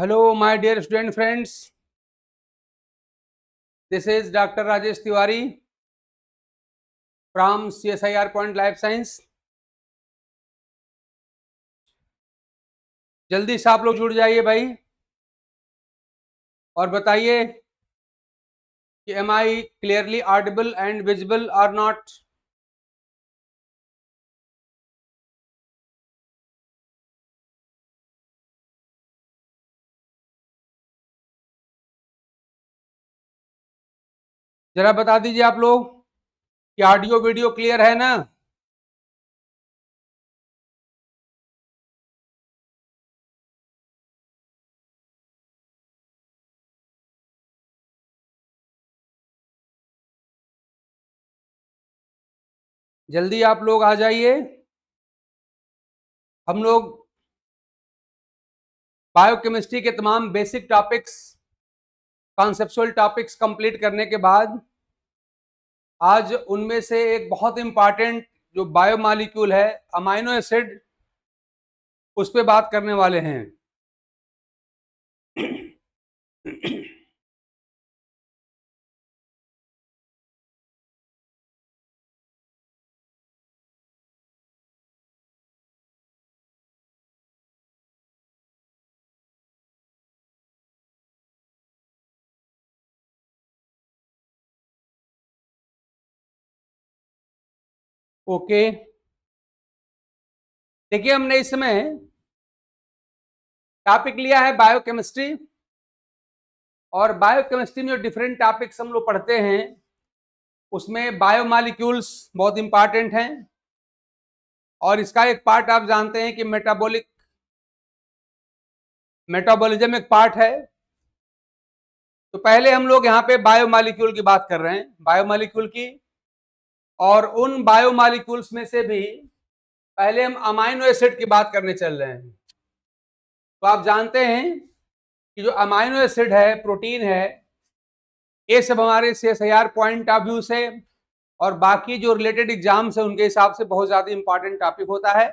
Hello my dear student friends this is doctor Rajesh Tiwari from CSIR point life science जल्दी से आप लोग जुड़ जाइए भाई और बताइए कि am I clearly audible and visible or not जरा बता दीजिए आप लोग कि ऑडियो वीडियो क्लियर है ना जल्दी आप लोग आ जाइए हम लोग बायोकेमिस्ट्री के तमाम basic topics conceptual topics complete करने के बाद आज उनमें से एक बहुत इंपॉर्टेंट जो बायोमालिक्यूल है अमाइनो एसिड उस पर बात करने वाले हैं ओके देखिए हमने इसमें टॉपिक लिया है बायोकेमिस्ट्री और बायोकेमिस्ट्री में जो डिफरेंट टॉपिक्स हम लोग पढ़ते हैं उसमें बायोमालिक्यूल्स बहुत इंपॉर्टेंट हैं और इसका एक पार्ट आप जानते हैं कि मेटाबॉलिक मेटाबॉलिज्म एक पार्ट है तो पहले हम लोग यहाँ पे बायोमालिक्यूल की बात कर रहे हैं बायोमालिक्यूल की और उन बायोमालिक्यूल्स में से भी पहले हम अमाइनो एसिड की बात करने चल रहे हैं तो आप जानते हैं कि जो अमाइनो एसिड है प्रोटीन है ये सब हमारे C S point of view से और बाकी जो रिलेटेड एग्जाम्स हैं उनके हिसाब से बहुत ज़्यादा इंपॉर्टेंट टॉपिक होता है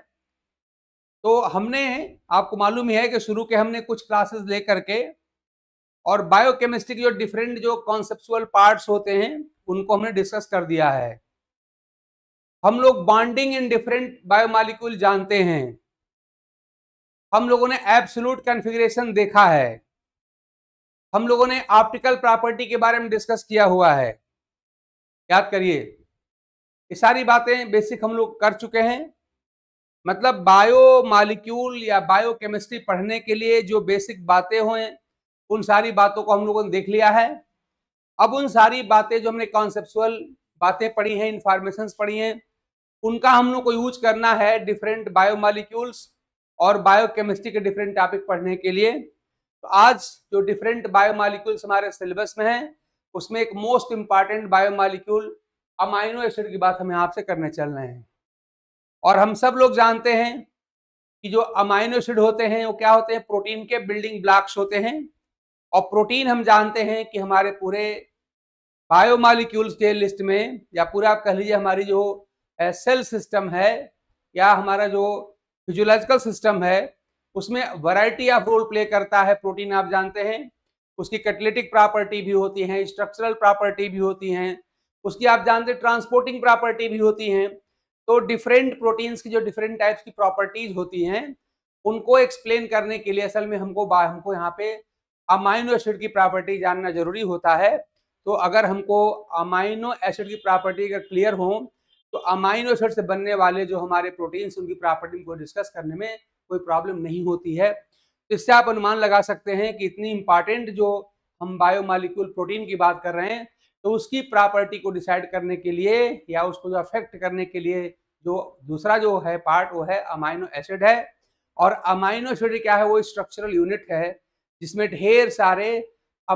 तो हमने आपको मालूम ही है कि शुरू के हमने कुछ क्लासेस ले करके और बायोकेमिस्ट्री के जो डिफरेंट जो कॉन्सेप्चुअल पार्ट्स होते हैं उनको हमने डिस्कस कर दिया है हम लोग बॉन्डिंग इन डिफरेंट बायोमालिक्यूल जानते हैं हम लोगों ने एब्सोलूट कॉन्फ़िगरेशन देखा है हम लोगों ने ऑप्टिकल प्रॉपर्टी के बारे में डिस्कस किया हुआ है याद करिए ये सारी बातें बेसिक हम लोग कर चुके हैं मतलब बायो मालिक्यूल या बायो केमिस्ट्री पढ़ने के लिए जो बेसिक बातें हों उन सारी बातों को हम लोगों ने देख लिया है अब उन सारी बातें जो हमने कॉन्सेप्चुअल बातें पढ़ी हैं इंफॉर्मेशन पढ़ी हैं उनका हम लोग को यूज करना है डिफरेंट बायोमालिक्यूल्स और बायोकेमिस्ट्री के डिफरेंट टॉपिक पढ़ने के लिए तो आज जो डिफरेंट बायोमालिक्यूल्स हमारे सिलेबस में हैं उसमें एक most important biomolecule amino acid की बात हम यहाँ करने चल रहे हैं और हम सब लोग जानते हैं कि जो अमाइनो एसिड होते हैं वो क्या होते हैं प्रोटीन के बिल्डिंग ब्लॉक्स होते हैं और प्रोटीन हम जानते हैं कि हमारे पूरे बायोमालिक्यूल्स के लिस्ट में या पूरा आप कह लीजिए हमारी जो सेल सिस्टम है या हमारा जो फिजियोलॉजिकल सिस्टम है उसमें वैरायटी ऑफ रोल प्ले करता है प्रोटीन आप जानते हैं उसकी कैटलिटिक प्रॉपर्टी भी होती हैं स्ट्रक्चरल प्रॉपर्टी भी होती हैं उसकी आप जानते हैं ट्रांसपोर्टिंग प्रॉपर्टी भी होती हैं तो डिफरेंट प्रोटीन्स की जो डिफरेंट टाइप्स की प्रॉपर्टीज होती हैं उनको एक्सप्लेन करने के लिए असल में हमको हमको यहाँ पे अमाइनो एसिड की प्रॉपर्टी जानना जरूरी होता है तो अगर हमको अमाइनो एसिड की प्रॉपर्टी अगर क्लियर हों तो अमाइनो एसिड से बनने वाले जो हमारे प्रोटीन्स उनकी प्रॉपर्टी को डिस्कस करने में कोई प्रॉब्लम नहीं होती है तो इससे आप अनुमान लगा सकते हैं कि इतनी इंपॉर्टेंट जो हम बायोमालिक्यूल प्रोटीन की बात कर रहे हैं तो उसकी प्रॉपर्टी को डिसाइड करने के लिए या उसको जो अफेक्ट करने के लिए जो दूसरा जो है पार्ट वो है अमाइनो एसिड है और अमाइनो एसिड क्या है वो स्ट्रक्चरल यूनिट है जिसमें ढेर सारे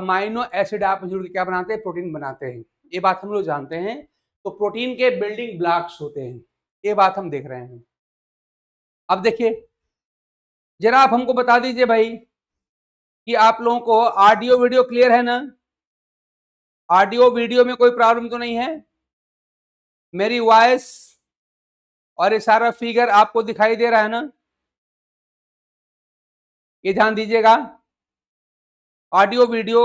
अमाइनो एसिड आप जुड़ के क्या बनाते हैं प्रोटीन बनाते हैं ये बात हम लोग जानते हैं तो प्रोटीन के बिल्डिंग ब्लॉक्स होते हैं ये बात हम देख रहे हैं अब देखिए जरा आप हमको बता दीजिए भाई कि आप लोगों को ऑडियो वीडियो क्लियर है ना ऑडियो वीडियो में कोई प्रॉब्लम तो नहीं है मेरी वॉइस और ये सारा फिगर आपको दिखाई दे रहा है ना ये ध्यान दीजिएगा ऑडियो वीडियो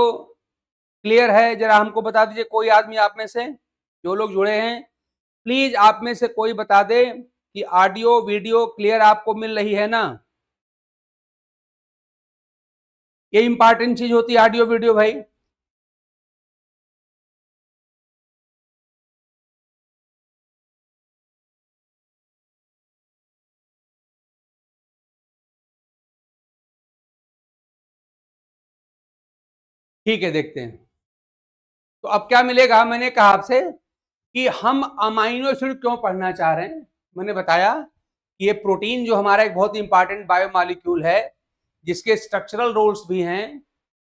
क्लियर है जरा हमको बता दीजिए कोई आदमी आप में से जो लोग जुड़े हैं प्लीज आप में से कोई बता दे कि ऑडियो वीडियो क्लियर आपको मिल रही है ना ये इंपॉर्टेंट चीज होती है ऑडियो वीडियो भाई ठीक है देखते हैं तो अब क्या मिलेगा मैंने कहा आपसे कि हम अमाइनो एसिड क्यों पढ़ना चाह रहे हैं मैंने बताया कि ये प्रोटीन जो हमारा एक बहुत इंपॉर्टेंट बायोमालिक्यूल है जिसके स्ट्रक्चरल रोल्स भी हैं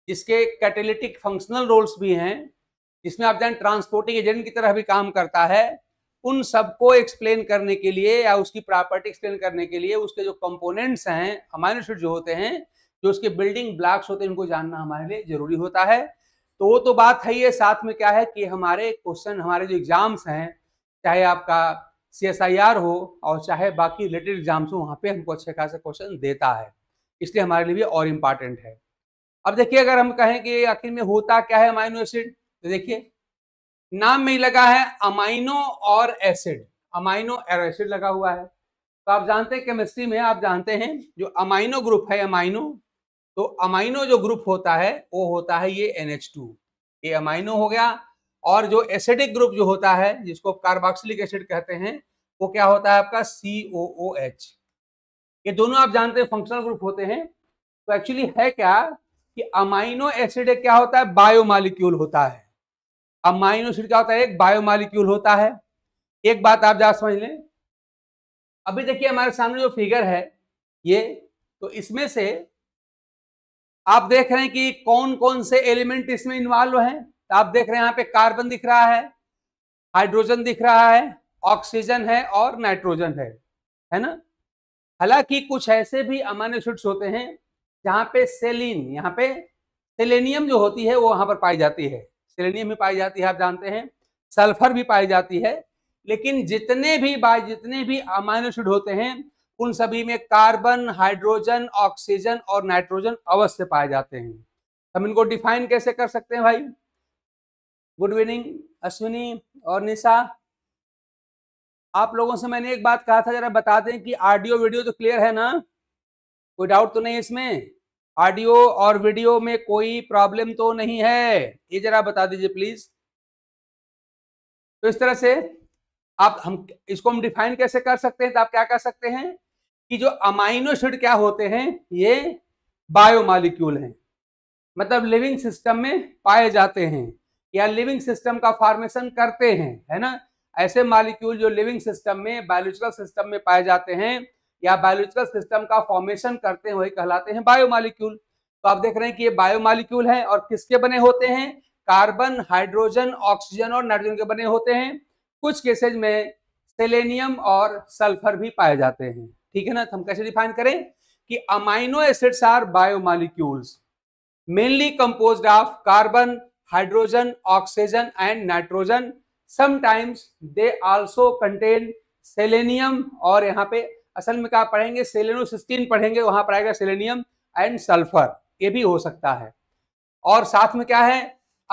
जिसके कैटेलिटिक फंक्शनल रोल्स भी हैं जिसमें आप जान ट्रांसपोर्टिंग एजेंट की तरह भी काम करता है उन सबको एक्सप्लेन करने के लिए या उसकी प्रॉपर्टी एक्सप्लेन करने के लिए उसके जो कंपोनेंट्स हैं अमाइनो एसिड जो होते हैं जो उसके बिल्डिंग ब्लॉक्स होते हैं उनको जानना हमारे लिए जरूरी होता है तो वो तो बात है ये साथ में क्या है कि हमारे क्वेश्चन हमारे जो एग्जाम्स हैं चाहे आपका सी एस आई आर हो और चाहे बाकी रिलेटेड एग्जाम्स हो वहाँ पे हमको अच्छे खासा क्वेश्चन देता है इसलिए हमारे लिए भी और इम्पॉर्टेंट है अब देखिए अगर हम कहें कि आखिर में होता क्या है अमाइनो एसिड तो देखिए नाम में ही लगा है अमाइनो और एसिड अमाइनो और एसिड लगा हुआ है तो आप जानते हैं केमिस्ट्री में आप जानते हैं जो अमाइनो ग्रुप है अमाइनो तो अमाइनो जो ग्रुप होता है वो होता है ये एन एच टू ये अमाइनो हो गया और जो एसिडिक ग्रुप जो होता है जिसको कार्बोक्सिलिक एसिड कहते हैं वो क्या होता है आपका सी ओ ओ एच ये दोनों आप जानते हैं फंक्शनल ग्रुप होते हैं तो एक्चुअली है क्या कि अमाइनो एसिड क्या होता है बायोमालिक्यूल होता है अमाइनो एसिड क्या होता है एक बायोमालिक्यूल होता है एक बात आप जा समझ लें अभी देखिए हमारे सामने जो फिगर है ये तो इसमें से आप देख रहे हैं कि कौन कौन से एलिमेंट इसमें इन्वॉल्व हैं तो आप देख रहे हैं यहाँ पे कार्बन दिख रहा है हाइड्रोजन दिख रहा है ऑक्सीजन है और नाइट्रोजन है है ना हालांकि कुछ ऐसे भी अमान्य एसिड्स होते हैं जहाँ पे सेलिन यहाँ पे सेलेनियम जो होती है वो वहाँ पर पाई जाती है सेलेनियम भी पाई जाती है आप जानते हैं सल्फर भी पाई जाती है लेकिन जितने भी बाय जितने भी अमान्य एसिड होते हैं उन सभी में कार्बन हाइड्रोजन ऑक्सीजन और नाइट्रोजन अवश्य पाए जाते हैं हम इनको डिफाइन कैसे कर सकते हैं भाई गुड इवनिंग अश्विनी और निशा आप लोगों से मैंने एक बात कहा था जरा बता दें कि ऑडियो वीडियो तो क्लियर है ना कोई डाउट तो नहीं इसमें ऑडियो और वीडियो में कोई प्रॉब्लम तो नहीं है ये जरा बता दीजिए प्लीज तो इस तरह से आप हम इसको हम डिफाइन कैसे कर सकते हैं तो आप क्या कर सकते हैं कि जो अमाइनोसिड क्या होते हैं ये बायोमालिक्यूल हैं मतलब लिविंग सिस्टम में पाए जाते हैं या लिविंग सिस्टम का फॉर्मेशन करते हैं है ना ऐसे मालिक्यूल जो लिविंग सिस्टम में बायोलॉजिकल सिस्टम में पाए जाते हैं या बायोलॉजिकल सिस्टम का फॉर्मेशन करते हैं वही कहलाते हैं बायोमालिक्यूल तो आप देख रहे हैं कि ये बायोमालिक्यूल है और किसके बने होते हैं कार्बन हाइड्रोजन ऑक्सीजन और नाइट्रोजन के बने होते हैं कुछ केसेज में सेलेनियम और सल्फर भी पाए जाते हैं ठीक है ना तो हम कैसे डिफाइन करें कि amino acids are biomolecules mainly compose of carbon hydrogen oxygen and nitrogen sometimes they also contain selenium और यहाँ पे असल में क्या पढ़ेंगे सेलेनोसिस्टीन पढ़ेंगे वहां पर आएगा सेलेनियम एंड सल्फर ये भी हो सकता है और साथ में क्या है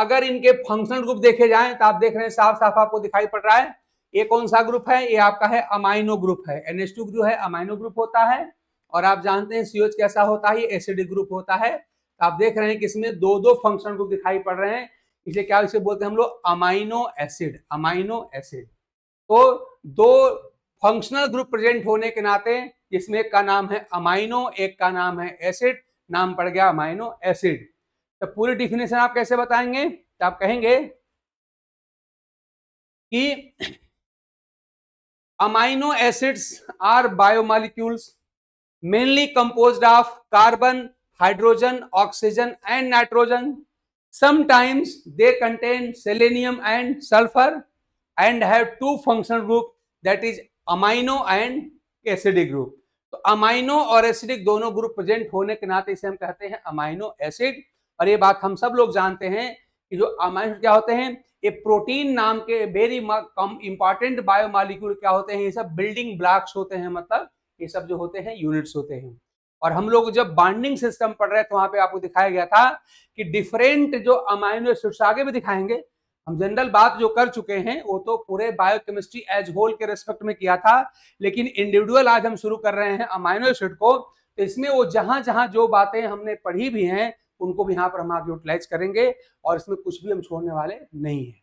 अगर इनके फंक्शनल ग्रुप देखे जाएं तो आप देख रहे हैं साफ साफ आपको दिखाई पड़ रहा है ये कौन सा ग्रुप है ये आपका है अमाइनो ग्रुप है एन जो है अमाइनो ग्रुप होता है और आप जानते हैं सीओ कैसा होता है एसिडिक ग्रुप होता है तो आप देख रहे हैं कि इसमें दो दो फंक्शन ग्रुप दिखाई पड़ रहे हैं इसलिए क्या इसे बोलते हैं हम लोग अमाइनो एसिड अमाइनो एसिड तो दो फंक्शनल ग्रुप प्रेजेंट होने के नाते इसमें एक का नाम है अमाइनो एक का नाम है एसिड नाम पड़ गया अमाइनो एसिड तो पूरी डिफिनेशन आप कैसे बताएंगे तो आप कहेंगे कि amino acids are biomolecules mainly compose of carbon hydrogen oxygen and nitrogen sometimes they contain selenium and sulphur and have two function group that is amino and acidic group तो अमाइनो और acidic दोनों group present होने के नाते इसे हम कहते हैं अमाइनो एसिड और ये बात हम सब लोग जानते हैं कि जो अमाइनो क्या होते हैं ये प्रोटीन नाम के वेरी कम इंपॉर्टेंट बायोमालिक्यूल क्या होते हैं ये सब बिल्डिंग ब्लॉक्स होते हैं मतलब ये सब जो होते हैं यूनिट्स होते हैं और हम लोग जब बाइंडिंग सिस्टम पढ़ रहे थे तो वहां पे आपको दिखाया गया था कि डिफरेंट जो अमाइनो एसिड्स आगे भी दिखाएंगे हम जनरल बात जो कर चुके हैं वो तो पूरे बायोकेमिस्ट्री एज होल के रेस्पेक्ट में किया था लेकिन इंडिविजुअल आज हम शुरू कर रहे हैं अमाइनो एसिड को तो इसमें वो जहां जहां जो बातें हमने पढ़ी भी हैं उनको भी यहाँ पर हम आप यूटिलाइज करेंगे और इसमें कुछ भी हम छोड़ने वाले नहीं हैं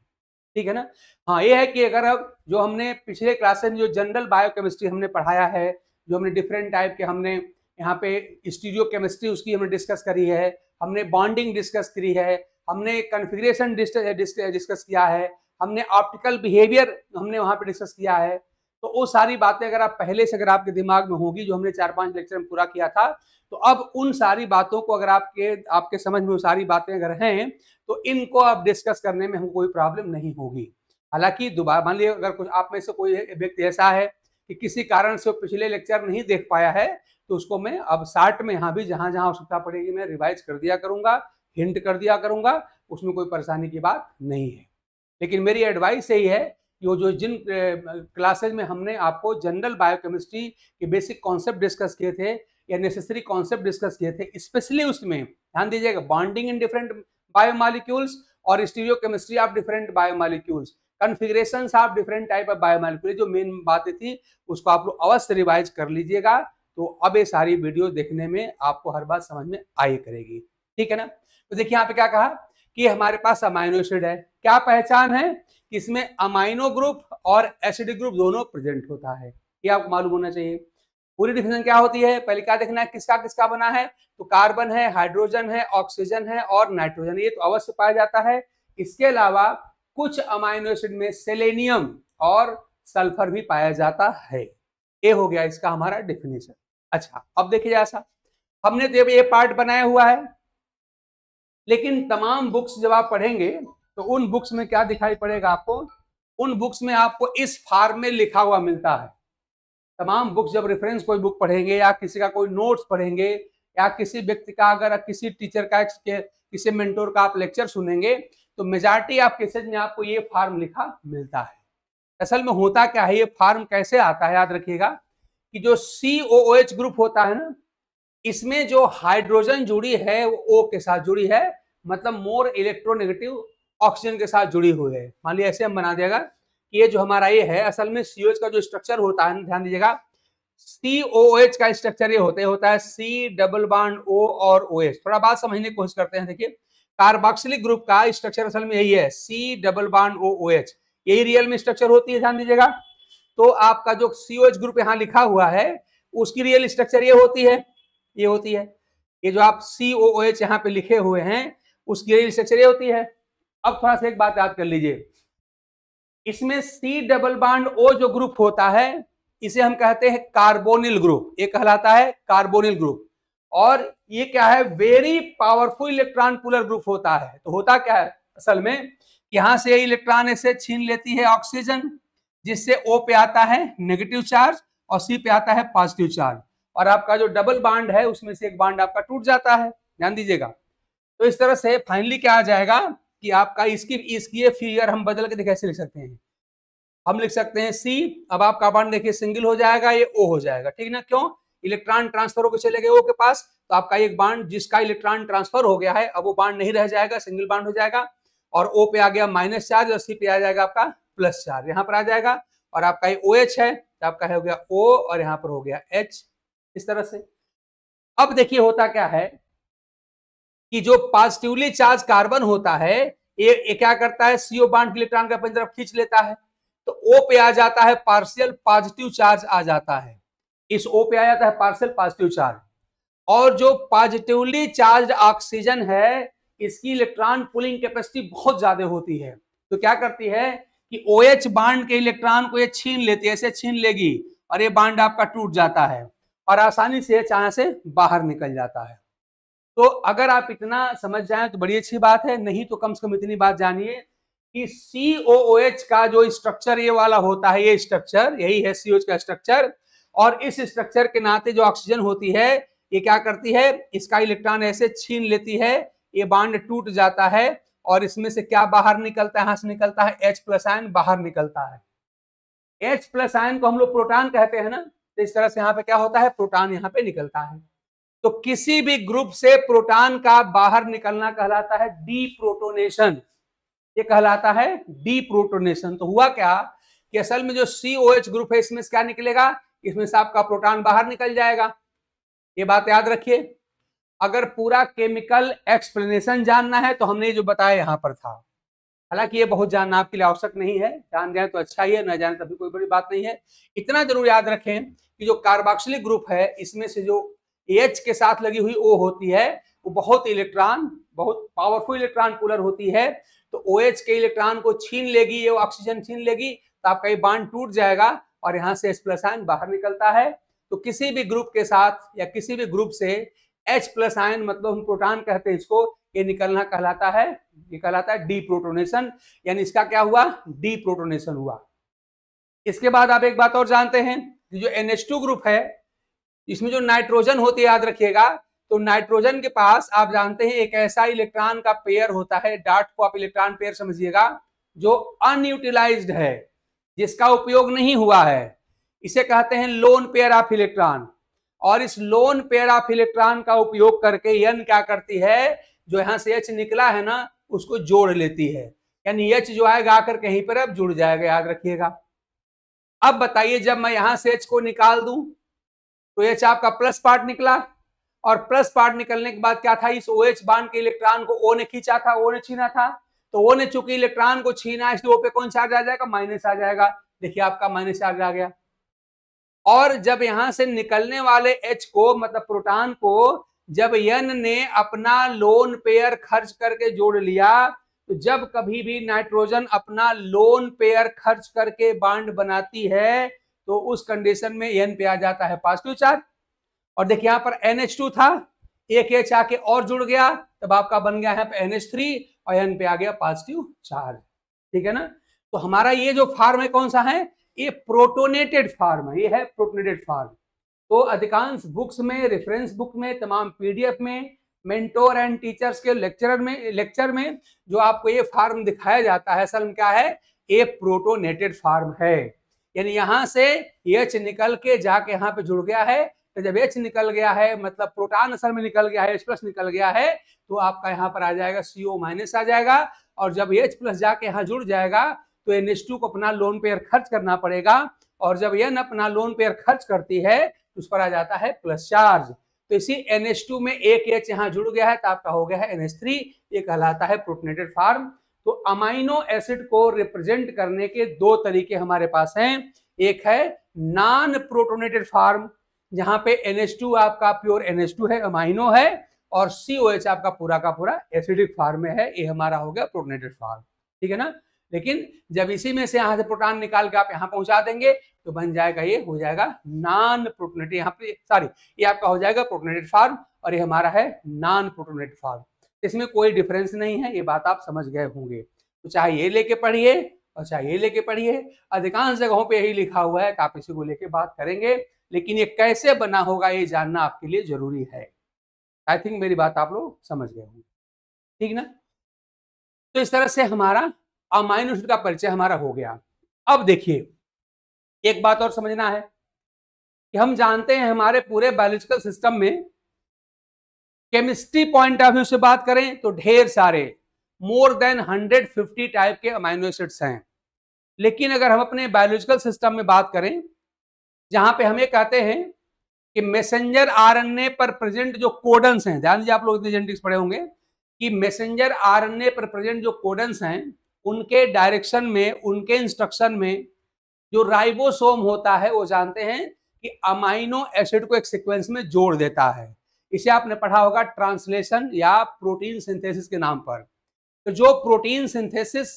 ठीक है ना हाँ ये है कि अगर अब जो हमने पिछले क्लास में जो जनरल बायोकेमिस्ट्री हमने पढ़ाया है जो हमने डिफरेंट टाइप के हमने यहाँ पे स्टीरियो केमिस्ट्री उसकी हमने डिस्कस करी है हमने बॉन्डिंग डिस्कस करी है हमने कन्फिग्रेशन डिस्कस किया है हमने ऑप्टिकल बिहेवियर हमने वहाँ पे डिस्कस किया है तो वो सारी बातें अगर आप पहले से अगर आपके दिमाग में होगी जो हमने चार पांच लेक्चर में पूरा किया था तो अब उन सारी बातों को अगर आपके आपके समझ में वो सारी बातें अगर हैं तो इनको आप डिस्कस करने में हमको कोई प्रॉब्लम नहीं होगी हालांकि दोबारा मान लीजिए अगर कुछ आप में से कोई व्यक्ति ऐसा है कि किसी कारण से पिछले लेक्चर नहीं देख पाया है तो उसको मैं अब शार्ट में यहाँ भी जहाँ जहाँ आवश्यकता पड़ेगी मैं रिवाइज कर दिया करूँगा हिंट कर दिया करूँगा उसमें कोई परेशानी की बात नहीं है लेकिन मेरी एडवाइस यही है यो जो जिन क्लासेज में हमने आपको जनरल बायोकेमिस्ट्री के बेसिक कॉन्सेप्ट डिस्कस किए थे या नेसेसरी कॉन्सेप्ट डिस्कस किए थे स्पेशली उसमें ध्यान दीजिएगा बॉन्डिंग इन डिफरेंट बायोमालिक्यूल्स और stereochemistry of different biomolecules configuration of different type of biomolecule जो मेन बातें थी उसको आप लोग अवश्य रिवाइज कर लीजिएगा तो अब ये सारी वीडियो देखने में आपको हर बात समझ में आई करेगी ठीक है ना तो देखिए यहाँ पे क्या कहा कि हमारे पास अमाइनो एसिड है क्या पहचान है इसमें अमाइनो ग्रुप और एसिडिक ग्रुप दोनों प्रेजेंट होता है ये आपको मालूम होना चाहिए पूरी डिफिनेशन क्या होती है पहले क्या देखना है किसका किसका बना है तो कार्बन है हाइड्रोजन है ऑक्सीजन है और नाइट्रोजन ये तो अवश्य पाया जाता है इसके अलावा कुछ अमाइनो एसिड में सेलेनियम और सल्फर भी पाया जाता है ये हो गया इसका हमारा डिफिनेशन अच्छा अब देखिए ऐसा हमने तो ये पार्ट बनाया हुआ है लेकिन तमाम बुक्स जब आप पढ़ेंगे तो उन बुक्स में क्या दिखाई पड़ेगा आपको उन बुक्स में आपको इस फार्म में लिखा हुआ मिलता है तमाम बुक्स जब रेफरेंस कोई बुक पढ़ेंगे या किसी का कोई नोट्स पढ़ेंगे या किसी व्यक्ति का अगर किसी टीचर का किसी मेंटोर का आप लेक्चर सुनेंगे तो मेजॉरिटी ऑफ केसेज में आपको ये फार्म लिखा मिलता है असल में होता क्या है ये फार्म कैसे आता है याद रखिएगा कि जो सी ओ ओ एच ग्रुप होता है ना इसमें जो हाइड्रोजन जुड़ी है वो ओ के साथ जुड़ी है मतलब मोर इलेक्ट्रोनेगेटिव ऑक्सीजन के साथ जुड़ी हुई है मान लीजिए ऐसे हम बना देगा कि ये जो हमारा ये है असल में सीओ का जो स्ट्रक्चर होता है ध्यान दीजिएगा COOH का स्ट्रक्चर ये होते होता है C डबल बॉन्ड O और OH. थोड़ा बात समझने की कोशिश करते हैं देखिए कार्बोक्सिलिक ग्रुप का स्ट्रक्चर असल में यही है C double bond O OH यही रियल में स्ट्रक्चर होती है ध्यान दीजिएगा तो आपका जो COH ग्रुप यहाँ लिखा हुआ है उसकी रियल स्ट्रक्चर ये होती है ये होती है ये जो आप सी ओ एच यहाँ पे लिखे हुए हैं उसकी रियल स्ट्रक्चर ये होती है अब थोड़ा सा एक बात याद कर लीजिए इसमें सी डबल बाड ओ जो ग्रुप होता है इसे हम कहते हैं कार्बोनिल ग्रुप ये कहलाता है कार्बोनिल ग्रुप और ये क्या है very powerful electron puller group होता है तो होता क्या है असल में यहां से इलेक्ट्रॉन इसे छीन लेती है ऑक्सीजन जिससे ओ पे आता है नेगेटिव चार्ज और सी पे आता है पॉजिटिव चार्ज और आपका जो डबल बाड है उसमें से एक बाड आपका टूट जाता है ध्यान दीजिएगा तो इस तरह से फाइनली क्या आ जाएगा कि आपका इसकी इसकी फिगर हम बदल के देख लिख सकते हैं हम लिख सकते हैं सी अब आपका बॉन्ड देखिए सिंगल हो जाएगा ये ओ हो जाएगा ठीक ना क्यों इलेक्ट्रॉन ट्रांसफर होकर चले गए ओ के पास तो आपका एक बाड जिसका इलेक्ट्रॉन ट्रांसफर हो गया है अब वो बाड नहीं रह जाएगा सिंगल बाड हो जाएगा और ओ पे आ गया माइनस चार्ज और सी पे आ जाएगा आपका प्लस चार्ज यहाँ पर आ जाएगा और आपका ये ओ एच है तो आपका हो गया ओ और यहाँ पर हो गया एच इस तरह से अब देखिए होता क्या है कि जो पॉजिटिवली चार्ज कार्बन होता है ये, ये क्या करता है सीओ बांड इलेक्ट्रॉन का अपनी तरफ खींच लेता है तो ओ पे आ जाता है पार्शियल पॉजिटिव चार्ज आ जाता है इस ओ पे आ जाता है पार्शियल पॉजिटिव चार्ज और जो पॉजिटिवली चार्ज ऑक्सीजन है इसकी इलेक्ट्रॉन पुलिंग कैपेसिटी बहुत ज्यादा होती है तो क्या करती है कि ओ एच बांड के इलेक्ट्रॉन को ये छीन लेती है ऐसे छीन लेगी और ये बांड आपका टूट जाता है और आसानी से चाय से बाहर निकल जाता है तो अगर आप इतना समझ जाए तो बड़ी अच्छी बात है नहीं तो कम से कम इतनी बात जानिए कि एच का जो स्ट्रक्चर ये वाला होता है ये स्ट्रक्चर यही है एच का स्ट्रक्चर और इस स्ट्रक्चर के नाते जो ऑक्सीजन होती है ये क्या करती है इसका इलेक्ट्रॉन ऐसे छीन लेती है ये बांड टूट जाता है और इसमें से क्या बाहर निकलता है यहां से निकलता है एच प्लस आयन बाहर निकलता है एच प्लस आयन को हम लोग प्रोटान कहते हैं ना तो इस तरह से यहाँ पे क्या होता है प्रोटान यहाँ पे निकलता है तो किसी भी ग्रुप से प्रोटॉन का बाहर निकलना कहलाता है डी प्रोटोनेशन ये कहलाता है डी प्रोटोनेशन तो हुआ क्या कि असल में जो सी ओ एच ग्रुप है इसमें से क्या निकलेगा इसमें से आपका प्रोटॉन बाहर निकल जाएगा ये बात याद रखिए अगर पूरा केमिकल एक्सप्लेनेशन जानना है तो हमने जो बताया यहां पर था हालांकि ये बहुत जानना आपके लिए आवश्यक नहीं है जान जाए तो अच्छा ही है ना जाने तभी कोई बड़ी बात नहीं है इतना जरूर याद रखें कि जो कार्बोक्सिलिक ग्रुप है इसमें से जो एच के साथ लगी हुई ओ होती है वो बहुत इलेक्ट्रॉन बहुत पावरफुल इलेक्ट्रॉन पुलर होती है तो ओ एच के इलेक्ट्रॉन को छीन लेगी ये ऑक्सीजन छीन लेगी तो आपका ये बांध टूट जाएगा और यहाँ से एच प्लस आयन बाहर निकलता है तो किसी भी ग्रुप के साथ या किसी भी ग्रुप से एच प्लस आयन मतलब हम प्रोटॉन कहते हैं इसको ये निकलना कहलाता है ये कहलाता है डी प्रोटोनेशन यानी इसका क्या हुआ डी प्रोटोनेशन हुआ इसके बाद आप एक बात और जानते हैं जो एन ग्रुप है इसमें जो नाइट्रोजन होती है याद रखिएगा तो नाइट्रोजन के पास आप जानते हैं एक ऐसा इलेक्ट्रॉन का पेयर होता है डाट को आप इलेक्ट्रॉन पेयर समझिएगा जो अनयूटिलाइज है जिसका उपयोग नहीं हुआ है इसे कहते हैं लोन पेयर ऑफ इलेक्ट्रॉन और इस लोन पेयर ऑफ इलेक्ट्रॉन का उपयोग करके यन क्या करती है जो यहां से एच निकला है ना उसको जोड़ लेती है यानी एच जो आएगा आकर कहीं पर अब जुड़ जाएगा याद रखिएगा अब बताइए जब मैं यहां से एच को निकाल दूं तो एच आपका प्लस पार्ट निकला और प्लस पार्ट निकलने के बाद क्या था इस ओ एच बांध के इलेक्ट्रॉन को ओ ने खींचा था ओ ने छीना था तो ओ ने चूंकि इलेक्ट्रॉन को छीना इसलिए ओ पे कौन चार्ज आ जाएगा माइनस आ जाएगा देखिए आपका माइनस चार्ज आ गया और जब यहां से निकलने वाले एच को मतलब प्रोटॉन को जब यन ने अपना लोन पेयर खर्च करके जोड़ लिया तो जब कभी भी नाइट्रोजन अपना लोन पेयर खर्च करके बांड बनाती है तो उस कंडीशन में एन पे आ जाता है पॉजिटिव चार्ज और देखिए यहां पर एन एच टू था एक एच आके और जुड़ गया तब आपका बन गया है एन एच थ्री और एन पे आ गया पॉजिटिव चार्ज ठीक है ना तो हमारा ये जो फार्म है कौन सा है ये प्रोटोनेटेड फार्म है ये है प्रोटोनेटेड फार्म तो अधिकांश बुक्स में रेफरेंस बुक में तमाम पीडीएफ में मेंटोर एंड टीचर्स के लेक्चर में लेक्चर में जो आपको ये फार्म दिखाया जाता है असल में क्या है ये प्रोटोनेटेड फार्म है यानी यहाँ से एच निकल के जाके यहाँ पे जुड़ गया है तो जब एच निकल गया है मतलब प्रोटॉन असल में निकल गया है एच प्लस निकल गया है तो आपका यहाँ पर आ जाएगा सी ओ माइनस आ जाएगा और जब एच प्लस जाके यहाँ जुड़ जाएगा तो एन एच टू को अपना लोन पेयर खर्च करना पड़ेगा और जब एन अपना लोन पेयर खर्च करती है तो उस पर आ जाता है प्लस चार्ज तो इसी एन एच टू में एक एच यहाँ जुड़ गया है तो आपका हो गया है एन एस थ्री ये कहलाता है प्रोटोनेटेड फार्म तो अमाइनो एसिड को रिप्रेजेंट करने के दो तरीके हमारे पास हैं एक है नॉन प्रोटोनेटेड फार्म जहां पे NH2 आपका प्योर NH2 है अमाइनो है और COH आपका पूरा का पूरा एसिडिक फार्म में है ये हमारा हो गया प्रोटोनेटेड फॉर्म ठीक है ना लेकिन जब इसी में से यहां से प्रोटॉन निकाल के आप यहां पहुंचा देंगे तो बन जाएगा ये हो जाएगा नॉन प्रोटोनेटेड यहाँ पे सॉरी ये आपका हो जाएगा प्रोटोनेटेड फार्म और ये हमारा है नॉन प्रोटोनेटेड फार्म इसमें कोई डिफरेंस नहीं है ये बात आप समझ गए होंगे तो चाहे ये लेके पढ़िए और चाहे ये लेके पढ़िए अधिकांश जगहों पे यही लिखा हुआ है तो आप इसी को लेके बात करेंगे लेकिन ये कैसे बना होगा ये जानना आपके लिए जरूरी है आई थिंक मेरी बात आप लोग समझ गए होंगे ठीक ना तो इस तरह से हमारा अमाइनोसिड का परिचय हमारा हो गया अब देखिए एक बात और समझना है कि हम जानते हैं हमारे पूरे बायोलॉजिकल सिस्टम में केमिस्ट्री पॉइंट ऑफ व्यू से बात करें तो ढेर सारे मोर देन 150 टाइप के अमाइनो एसिड्स हैं लेकिन अगर हम अपने बायोलॉजिकल सिस्टम में बात करें जहां पे हमें कहते हैं कि मैसेंजर आरएनए पर प्रेजेंट जो कोडन्स हैं ध्यान दीजिए आप लोग इतने जेनेटिक्स पढ़े होंगे कि मैसेंजर आरएनए पर प्रेजेंट जो कोडन्स हैं उनके डायरेक्शन में उनके इंस्ट्रक्शन में जो राइबोसोम होता है वो जानते हैं कि अमाइनो एसिड को एक सिक्वेंस में जोड़ देता है इसे आपने पढ़ा होगा ट्रांसलेशन या प्रोटीन सिंथेसिस के नाम पर तो जो प्रोटीन सिंथेसिस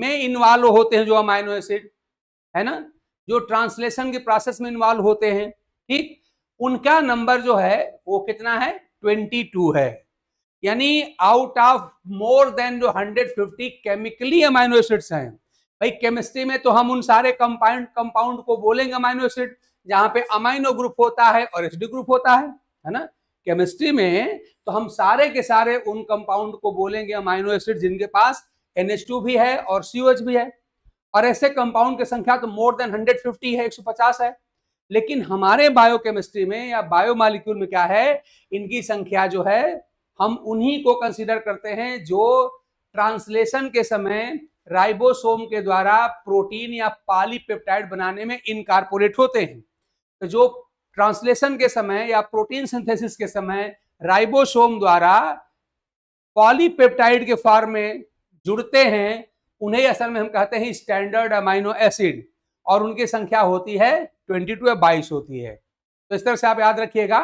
में इन्वॉल्व होते हैं जो अमाइनो एसिड है ना जो ट्रांसलेशन के प्रोसेस में इन्वॉल्व होते हैं ठीक उनका नंबर जो है वो कितना है ट्वेंटी टू है यानी आउट ऑफ मोर देन जो hundred fifty chemically amino acids हैं भाई केमिस्ट्री में तो हम उन सारे कंपाउंड कंपाउंड को बोलेंगे अमाइनो एसिड जहां पे अमाइनो ग्रुप होता है और एसिड ग्रुप होता है है ना केमिस्ट्री में तो हम सारे के सारे उन कंपाउंड को बोलेंगे अमाइनो एसिड जिनके पास एन भी है और सी भी है और ऐसे कंपाउंड की संख्या तो मोर देन 150 है 150 है लेकिन हमारे बायोकेमिस्ट्री में या बायोमालिक्यूल में क्या है इनकी संख्या जो है हम उन्हीं को कंसिडर करते हैं जो ट्रांसलेशन के समय राइबोसोम के द्वारा प्रोटीन या पॉलीपेप्टाइड बनाने में इनकारपोरेट होते हैं तो जो ट्रांसलेशन के समय या प्रोटीन सिंथेसिस के समय राइबोसोम द्वारा पॉलीपेप्टाइड के फॉर्म में जुड़ते हैं उन्हें असल में हम कहते हैं स्टैंडर्ड अमाइनो एसिड और उनकी संख्या होती है ट्वेंटी टू या बाईस होती है तो इस तरह से आप याद रखिएगा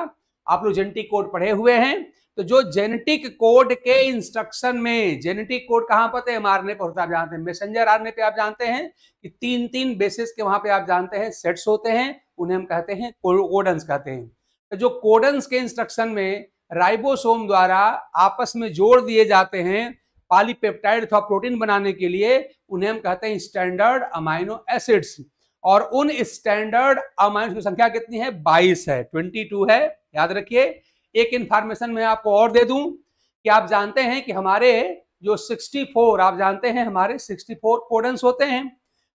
आप लोग जेनेटिक कोड पढ़े हुए हैं तो जो जेनेटिक कोड के इंस्ट्रक्शन में जेनेटिक कोड कहाँ पर मारने पर होता है आप जानते हैं मैसेंजर आरएनए पे आप जानते हैं कि तीन तीन बेसिस के वहां पे आप जानते हैं सेट्स होते हैं उन्हें हम कहते हैं कोडन्स कहते हैं तो जो कोडन्स के इंस्ट्रक्शन में राइबोसोम द्वारा आपस में जोड़ दिए जाते हैं पालीपेप्टाइड अथवा प्रोटीन बनाने के लिए उन्हें हम कहते हैं स्टैंडर्ड अमाइनो एसिड्स और उन स्टैंडर्ड अमाइनो की संख्या कितनी है बाईस है टू है याद रखिए एक इंफॉर्मेशन मैं आपको और दे दूं कि आप जानते हैं कि हमारे जो 64 आप जानते हैं हमारे 64 कोडन्स होते हैं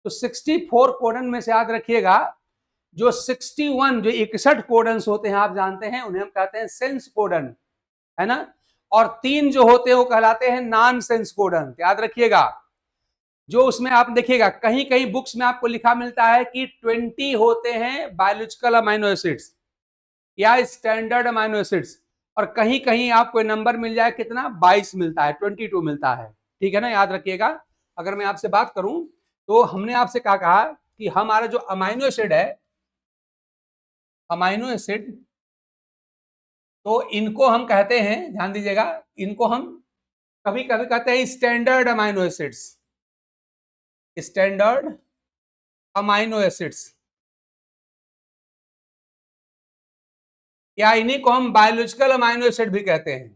तो 64 कोडन में से याद रखिएगा जो 61 जो इकसठ कोडन होते हैं आप जानते हैं उन्हें हम कहते हैं सेंस कोडन है ना और तीन जो होते हैं वो कहलाते हैं नॉन सेंस कोडन याद रखिएगा जो उसमें आप देखिएगा कहीं कहीं बुक्स में आपको लिखा मिलता है कि ट्वेंटी होते हैं बायोलॉजिकल अमाइनो एसिड्स या स्टैंडर्ड अमाइनो एसिड्स और कहीं कहीं आपको नंबर मिल जाए कितना बाईस मिलता है ट्वेंटी टू मिलता है ठीक है ना याद रखिएगा अगर मैं आपसे बात करूं तो हमने आपसे कहा कहा कि हमारा जो अमाइनो एसिड है अमाइनो एसिड तो इनको हम कहते हैं ध्यान दीजिएगा इनको हम कभी कभी कहते हैं standard amino acids standard amino acids या इन्हीं को हम बायोलॉजिकल अमाइनो एसिड भी कहते हैं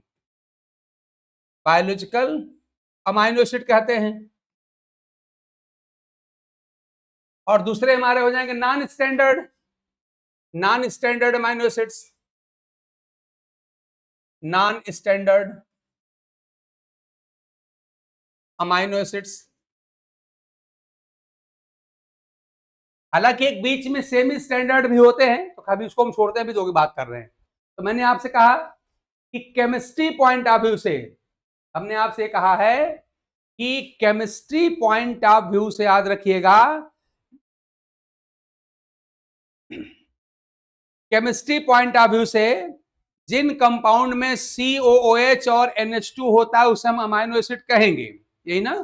बायोलॉजिकल अमाइनो एसिड कहते हैं और दूसरे हमारे हो जाएंगे non standard non standard amino acids non standard amino acids हालांकि एक बीच में सेमी स्टैंडर्ड भी होते हैं तो कभी उसको हम छोड़ते हैं भी जो की बात कर रहे हैं तो मैंने आपसे कहा कि केमिस्ट्री पॉइंट ऑफ व्यू से हमने आपसे कहा है कि केमिस्ट्री पॉइंट ऑफ व्यू से याद रखिएगा केमिस्ट्री पॉइंट ऑफ व्यू से जिन कंपाउंड में COOH और NH2 होता है उसे हम अमाइनो एसिड कहेंगे यही ना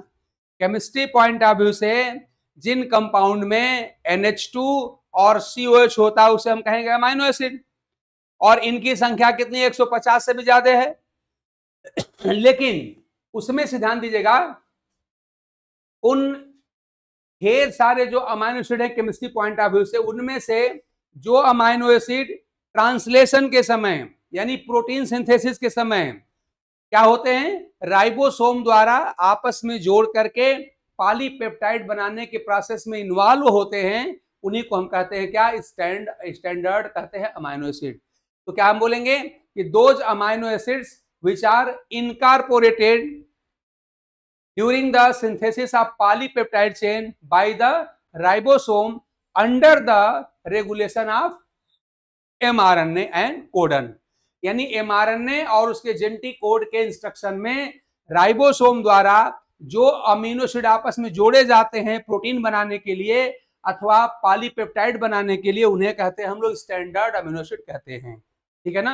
केमिस्ट्री पॉइंट ऑफ व्यू से जिन कंपाउंड में NH2 और COH होता है उसे हम कहेंगे अमाइनो एसिड और इनकी संख्या कितनी 150 से भी ज्यादा है लेकिन उसमें से ध्यान दीजिएगा उन ढेर सारे जो अमाइनो एसिड है केमिस्ट्री पॉइंट ऑफ व्यू से उनमें से जो अमाइनो एसिड ट्रांसलेशन के समय यानी प्रोटीन सिंथेसिस के समय क्या होते हैं राइबोसोम द्वारा आपस में जोड़ करके पॉलीपेप्टाइड बनाने के प्रोसेस में इन्वॉल्व होते हैं उन्हीं को हम कहते हैं क्या स्टैंड स्टैंडर्ड कहते हैं अमाइनो एसिड तो क्या हम बोलेंगे कि those amino acids which are incorporated during the synthesis of polypeptide chain by the ribosome under the regulation of mRNA and codon यानी एमआरएनए और उसके जेनेटिक कोड के इंस्ट्रक्शन में राइबोसोम द्वारा जो अमीनोसिड आपस में जोड़े जाते हैं प्रोटीन बनाने के लिए अथवा पॉलीपेप्टाइड बनाने के लिए उन्हें कहते हैं हम लोग स्टैंडर्ड अमीनोसिड कहते हैं ठीक है ना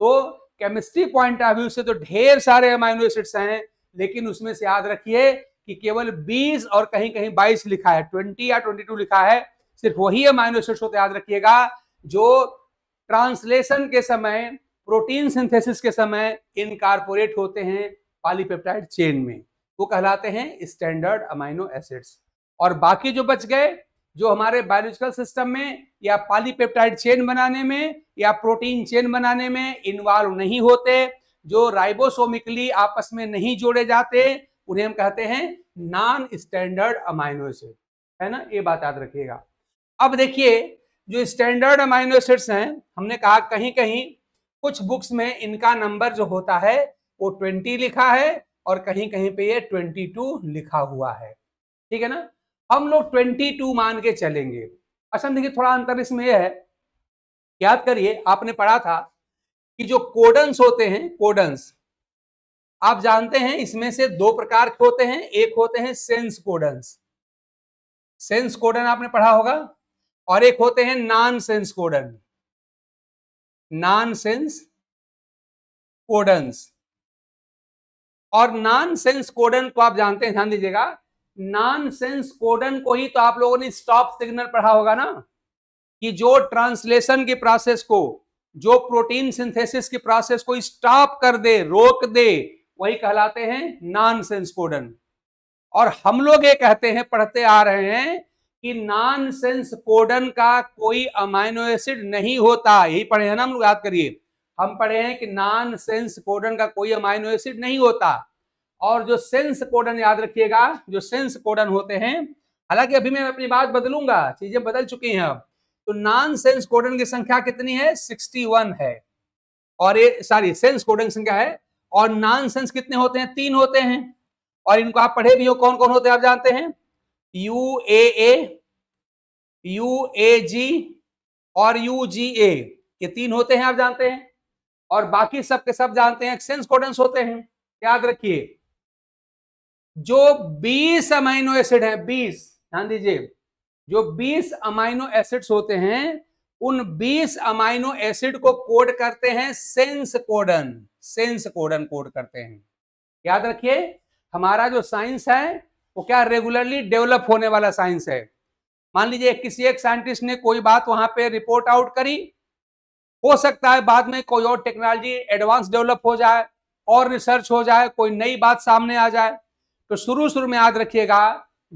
तो केमिस्ट्री पॉइंट ऑफ व्यू से तो ढेर सारे अमाइनो एसिड्स हैं लेकिन उसमें से याद रखिए कि केवल 20 और कहीं कहीं 22 लिखा है 20 या 22 लिखा है सिर्फ वही अमाइनो एसिड्स होते याद रखिएगा जो ट्रांसलेशन के समय प्रोटीन सिंथेसिस के समय इनकारपोरेट होते हैं पॉलीपेप्टाइड चेन में वो कहलाते हैं स्टैंडर्ड अमाइनो एसिड्स और बाकी जो बच गए जो हमारे बायोलॉजिकल सिस्टम में या पॉलीपेप्टाइड चेन बनाने में या प्रोटीन चेन बनाने में इन्वॉल्व नहीं होते जो राइबोसोमिकली आपस में नहीं जोड़े जाते उन्हें हम कहते हैं नॉन स्टैंडर्ड अमाइनो एसिड है ना ये बात याद रखिएगा अब देखिए जो स्टैंडर्ड अमाइनो एसिड्स हैं हमने कहा कहीं कहीं कुछ बुक्स में इनका नंबर जो होता है वो ट्वेंटी लिखा है और कहीं कहीं पे ये ट्वेंटी टू लिखा हुआ है ठीक है ना हम लोग ट्वेंटी टू मान के चलेंगे अच्छा देखिए थोड़ा अंतर इसमें यह है याद करिए आपने पढ़ा था कि जो कोडन्स होते हैं कोडन्स आप जानते हैं इसमें से दो प्रकार के होते हैं एक होते हैं सेंस कोडन्स सेंस कोडन आपने पढ़ा होगा और एक होते हैं nonsense codon nonsense codons और नॉन सेंस कोडन को आप जानते हैं ध्यान दीजिएगा नॉन सेंस कोडन को ही तो आप लोगों ने स्टॉप सिग्नल पढ़ा होगा ना कि जो ट्रांसलेशन की प्रोसेस को जो प्रोटीन सिंथेसिस की प्रोसेस को स्टॉप कर दे रोक दे वही कहलाते हैं नॉन सेंस कोडन और हम लोग ये कहते हैं पढ़ते आ रहे हैं कि नॉन सेंस कोडन का कोई अमाइनो एसिड नहीं होता यही पढ़े हैं ना हम लोग याद करिए हम पढ़े हैं कि नॉन सेंस कोडन का कोई अमाइनो एसिड नहीं होता और जो सेंस कोडन याद रखिएगा जो सेंस कोडन होते हैं हालांकि अभी मैं अपनी बात बदलूंगा चीजें बदल चुकी हैं अब तो नॉन सेंस कोडन की संख्या कितनी है 61 है और ये सॉरी सेंस कोडन संख्या है और नॉन सेंस कितने होते हैं तीन होते हैं और इनको आप पढ़े भी हो कौन कौन होते हैं आप जानते हैं U A A U A जी और यू जी ए ये तीन होते हैं आप जानते हैं और बाकी सब के सब जानते हैं एक्सेंस कोडेंस होते हैं याद रखिए जो 20 अमाइनो एसिड है 20 ध्यान दीजिए जो 20 अमाइनो एसिड्स होते हैं उन 20 अमाइनो एसिड को कोड करते हैं sense codon sense codon code करते हैं याद रखिए हमारा जो साइंस है वो क्या रेगुलरली डेवलप होने वाला साइंस है मान लीजिए किसी एक साइंटिस्ट ने कोई बात वहां पे रिपोर्ट आउट करी हो सकता है बाद में कोई और टेक्नोलॉजी एडवांस डेवलप हो जाए और रिसर्च हो जाए कोई नई बात सामने आ जाए तो शुरू शुरू में याद रखिएगा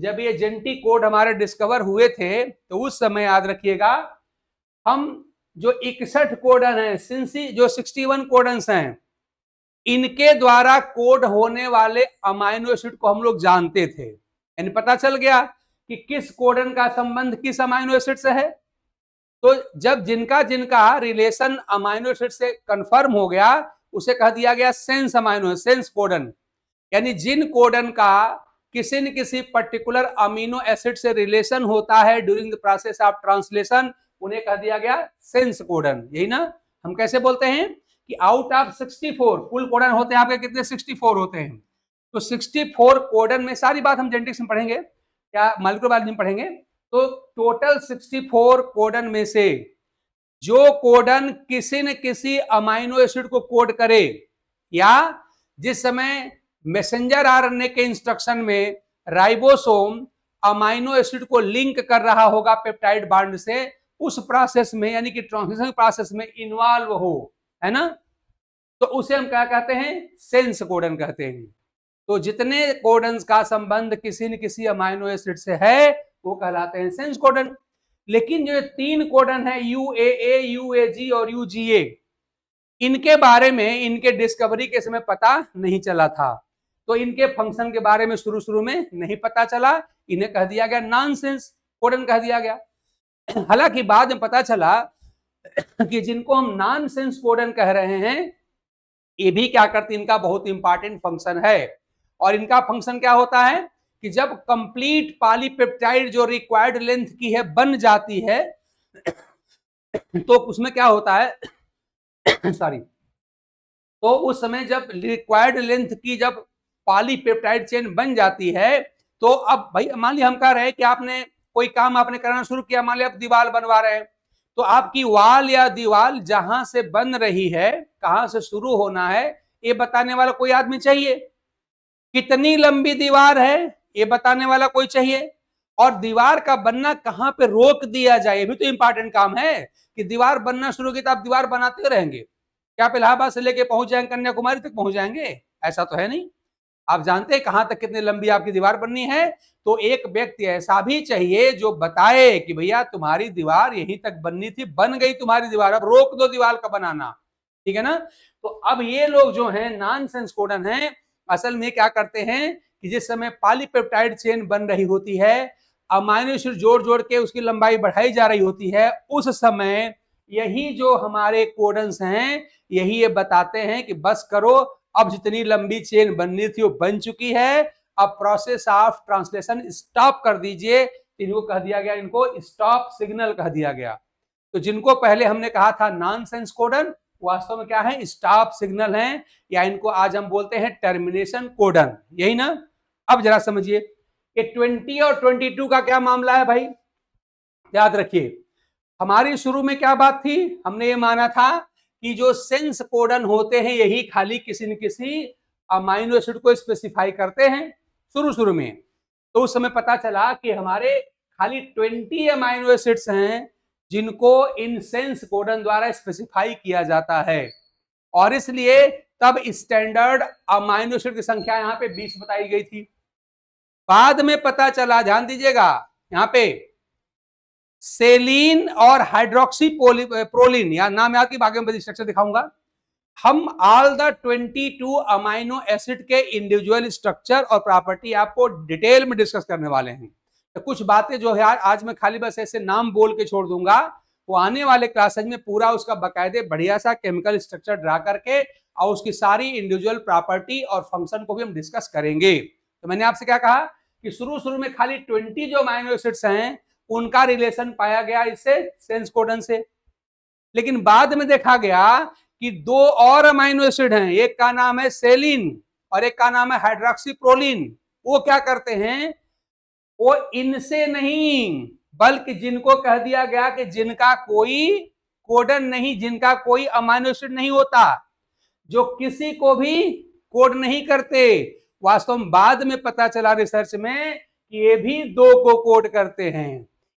जब ये जेंटी कोड हमारे डिस्कवर हुए थे तो उस समय याद रखिएगा हम जो इकसठ कोडन है सिंसी जो वन कोडन्स हैं इनके द्वारा कोड होने वाले अमाइनो एसिड को हम लोग जानते थे यानी पता चल गया कि किस कोडन का संबंध किस अमाइनो एसिड से है तो जब जिनका जिनका रिलेशन अमाइनो एसिड से कंफर्म हो गया उसे कह दिया गया सेंस अमाइनो सेंस कोडन यानी जिन कोडन का किसी न किसी पर्टिकुलर अमीनो एसिड से रिलेशन होता है during the process of translation उन्हें कह दिया गया सेंस कोडन यही ना हम कैसे बोलते हैं कि आउट ऑफ 64 कुल कोडन होते हैं आपके कितने 64 होते हैं तो 64 कोडन में सारी बात हम जेनेटिक्स में पढ़ेंगे या माइक्रोबायोलॉजी में पढ़ेंगे तो टोटल 64 कोडन में से जो कोडन किसी न किसी अमाइनो एसिड को कोड करे या जिस समय मैसेंजर आरएनए के इंस्ट्रक्शन में राइबोसोम अमाइनो एसिड को लिंक कर रहा होगा पेप्टाइड बांड से उस प्रोसेस में यानी कि ट्रांसलेशन प्रोसेस में इन्वॉल्व हो है ना तो उसे हम क्या कहते हैं सेंस कोडन कहते हैं तो जितने कोडन का संबंध किसी न किसी अमाइनो एसिड से है वो कहलाते हैं सेंस कोडन लेकिन जो तीन कोडन है U A A U A जी और यू जी ए इनके बारे में इनके डिस्कवरी के समय पता नहीं चला था तो इनके फंक्शन के बारे में शुरू शुरू में नहीं पता चला इन्हें कह दिया गया सेंस कोडन कह दिया गया हालांकि बाद में पता चला कि जिनको हम नॉन सेंस कोडन कह रहे हैं ये भी क्या करते इनका बहुत इंपॉर्टेंट फंक्शन है और इनका फंक्शन क्या होता है कि जब कंप्लीट पॉलीपेप्टाइड जो रिक्वायर्ड लेंथ की है बन जाती है तो उसमें क्या होता है सॉरी तो उस समय जब रिक्वायर्ड लेंथ की जब पॉलीपेप्टाइड चेन बन जाती है तो अब भाई मान ली हम कह रहे हैं कि आपने कोई काम आपने करना शुरू किया मान लिया आप दीवार बनवा रहे हैं तो आपकी वाल या दीवाल जहां से बन रही है कहां से शुरू होना है ये बताने वाला कोई आदमी चाहिए कितनी लंबी दीवार है ये बताने वाला कोई चाहिए और दीवार का बनना कहां पे रोक दिया जाए भी तो इंपॉर्टेंट काम है कि दीवार बनना शुरू की तो आप दीवार बनाते रहेंगे क्या आप इलाहाबाद से लेके पहुंच जाएंगे कन्याकुमारी तक पहुंच जाएंगे ऐसा तो है नहीं आप जानते हैं कहां तक कितनी लंबी आपकी दीवार बननी है तो एक व्यक्ति ऐसा भी चाहिए जो बताए कि भैया तुम्हारी दीवार यहीं तक बननी थी बन गई तुम्हारी दीवार अब रोक दो दीवार का बनाना ठीक है ना तो अब ये लोग जो हैं नॉन संस्कोडन है असल में क्या करते हैं कि जिस समय पालीपेप्टाइड चेन बन रही होती है अमाइनोशिर जोड़ जोड़ के उसकी लंबाई बढ़ाई जा रही होती है उस समय यही जो हमारे कोडन्स हैं यही ये बताते हैं कि बस करो अब जितनी लंबी चेन बननी थी वो बन चुकी है अब प्रोसेस ऑफ ट्रांसलेशन स्टॉप कर दीजिए इनको कह दिया गया इनको स्टॉप सिग्नल कह दिया गया तो जिनको पहले हमने कहा था नॉन सेंस कोडन वास्तव में क्या है स्टॉप सिग्नल है या इनको आज हम बोलते हैं टर्मिनेशन कोडन यही ना अब जरा समझिए कि ट्वेंटी और ट्वेंटी टू का क्या मामला है भाई याद रखिए हमारी शुरू में क्या बात थी हमने ये माना था कि जो सेंस कोडन होते हैं यही खाली किसी न किसी अमाइनो एसिड को स्पेसिफाई करते हैं शुरू शुरू में तो उस समय पता चला कि हमारे खाली ट्वेंटी अमाइनो एसिड्स हैं जिनको इन सेंस कोडन द्वारा स्पेसिफाई किया जाता है और इसलिए तब स्टैंडर्ड अमाइनो एसिड की संख्या यहां पे बीस बताई गई थी बाद में पता चला ध्यान दीजिएगा यहाँ पे सेलिन और हाइड्रोक्सी प्रोलिन या नाम याद की भाग्य में स्ट्रक्चर दिखाऊंगा हम ऑल द 22 अमाइनो एसिड के इंडिविजुअल स्ट्रक्चर और प्रॉपर्टी आपको डिटेल में डिस्कस करने वाले हैं तो कुछ बातें जो है आज मैं खाली बस ऐसे नाम बोल के छोड़ दूंगा वो आने वाले क्लासेज में पूरा उसका बकायदे बढ़िया सा केमिकल स्ट्रक्चर ड्रा करके और उसकी सारी इंडिविजुअल प्रॉपर्टी और फंक्शन को भी हम डिस्कस करेंगे तो मैंने आपसे क्या कहा कि शुरू शुरू में खाली ट्वेंटी जो अमाइनो एसिड्स हैं उनका रिलेशन पाया गया इससे सेंस कोडन से लेकिन बाद में देखा गया कि दो और अमाइनो एसिड हैं एक का नाम है सेलिन और एक का नाम है हाइड्रोक्सीप्रोलिन वो क्या करते हैं वो इनसे नहीं बल्कि जिनको कह दिया गया कि जिनका कोई कोडन नहीं जिनका कोई अमाइनो एसिड नहीं होता जो किसी को भी कोड नहीं करते वास्तव में बाद में पता चला रिसर्च में कि ये भी दो को कोड करते हैं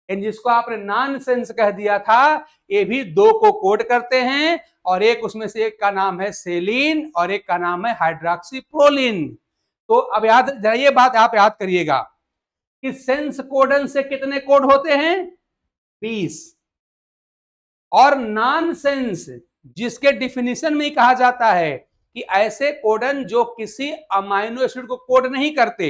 एंड जिसको आपने नॉन सेंस कह दिया था ये भी दो को कोड करते हैं और एक उसमें से एक का नाम है सेलिन और एक का नाम है हाइड्रोक्सी प्रोलिन तो अब याद जरा ये बात आप याद करिएगा कि सेंस कोडन से कितने कोड होते हैं बीस और नॉन सेंस जिसके डिफिनेशन में ही कहा जाता है कि ऐसे कोडन जो किसी अमाइनो एसिड को कोड नहीं करते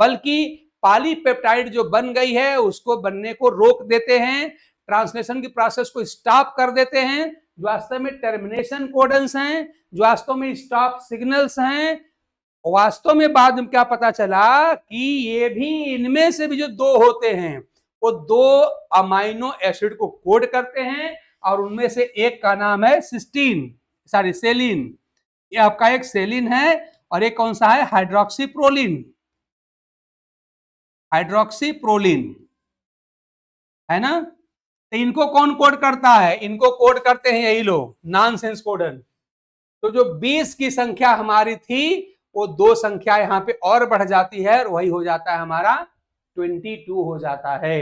बल्कि पॉलीपेप्टाइड जो बन गई है उसको बनने को रोक देते हैं ट्रांसलेशन की प्रोसेस को स्टॉप कर देते हैं जो वास्तव में टर्मिनेशन कोडन्स हैं जो वास्तव में स्टॉप सिग्नल्स हैं वास्तव में बाद में क्या पता चला कि ये भी इनमें से भी जो दो होते हैं वो दो अमाइनो एसिड को कोड करते हैं और उनमें से एक का नाम है सिस्टीन सॉरी सेलिन ये आपका एक सेलिन है और एक कौन सा है हाइड्रोक्सीप्रोलिन हाइड्रोक्सी प्रोलिन है ना तो इनको कौन कोड करता है इनको कोड करते हैं यही लोग नॉन सेंस कोडन तो जो 20 की संख्या हमारी थी वो दो संख्या यहाँ पे और बढ़ जाती है और वही हो जाता है हमारा 22 हो जाता है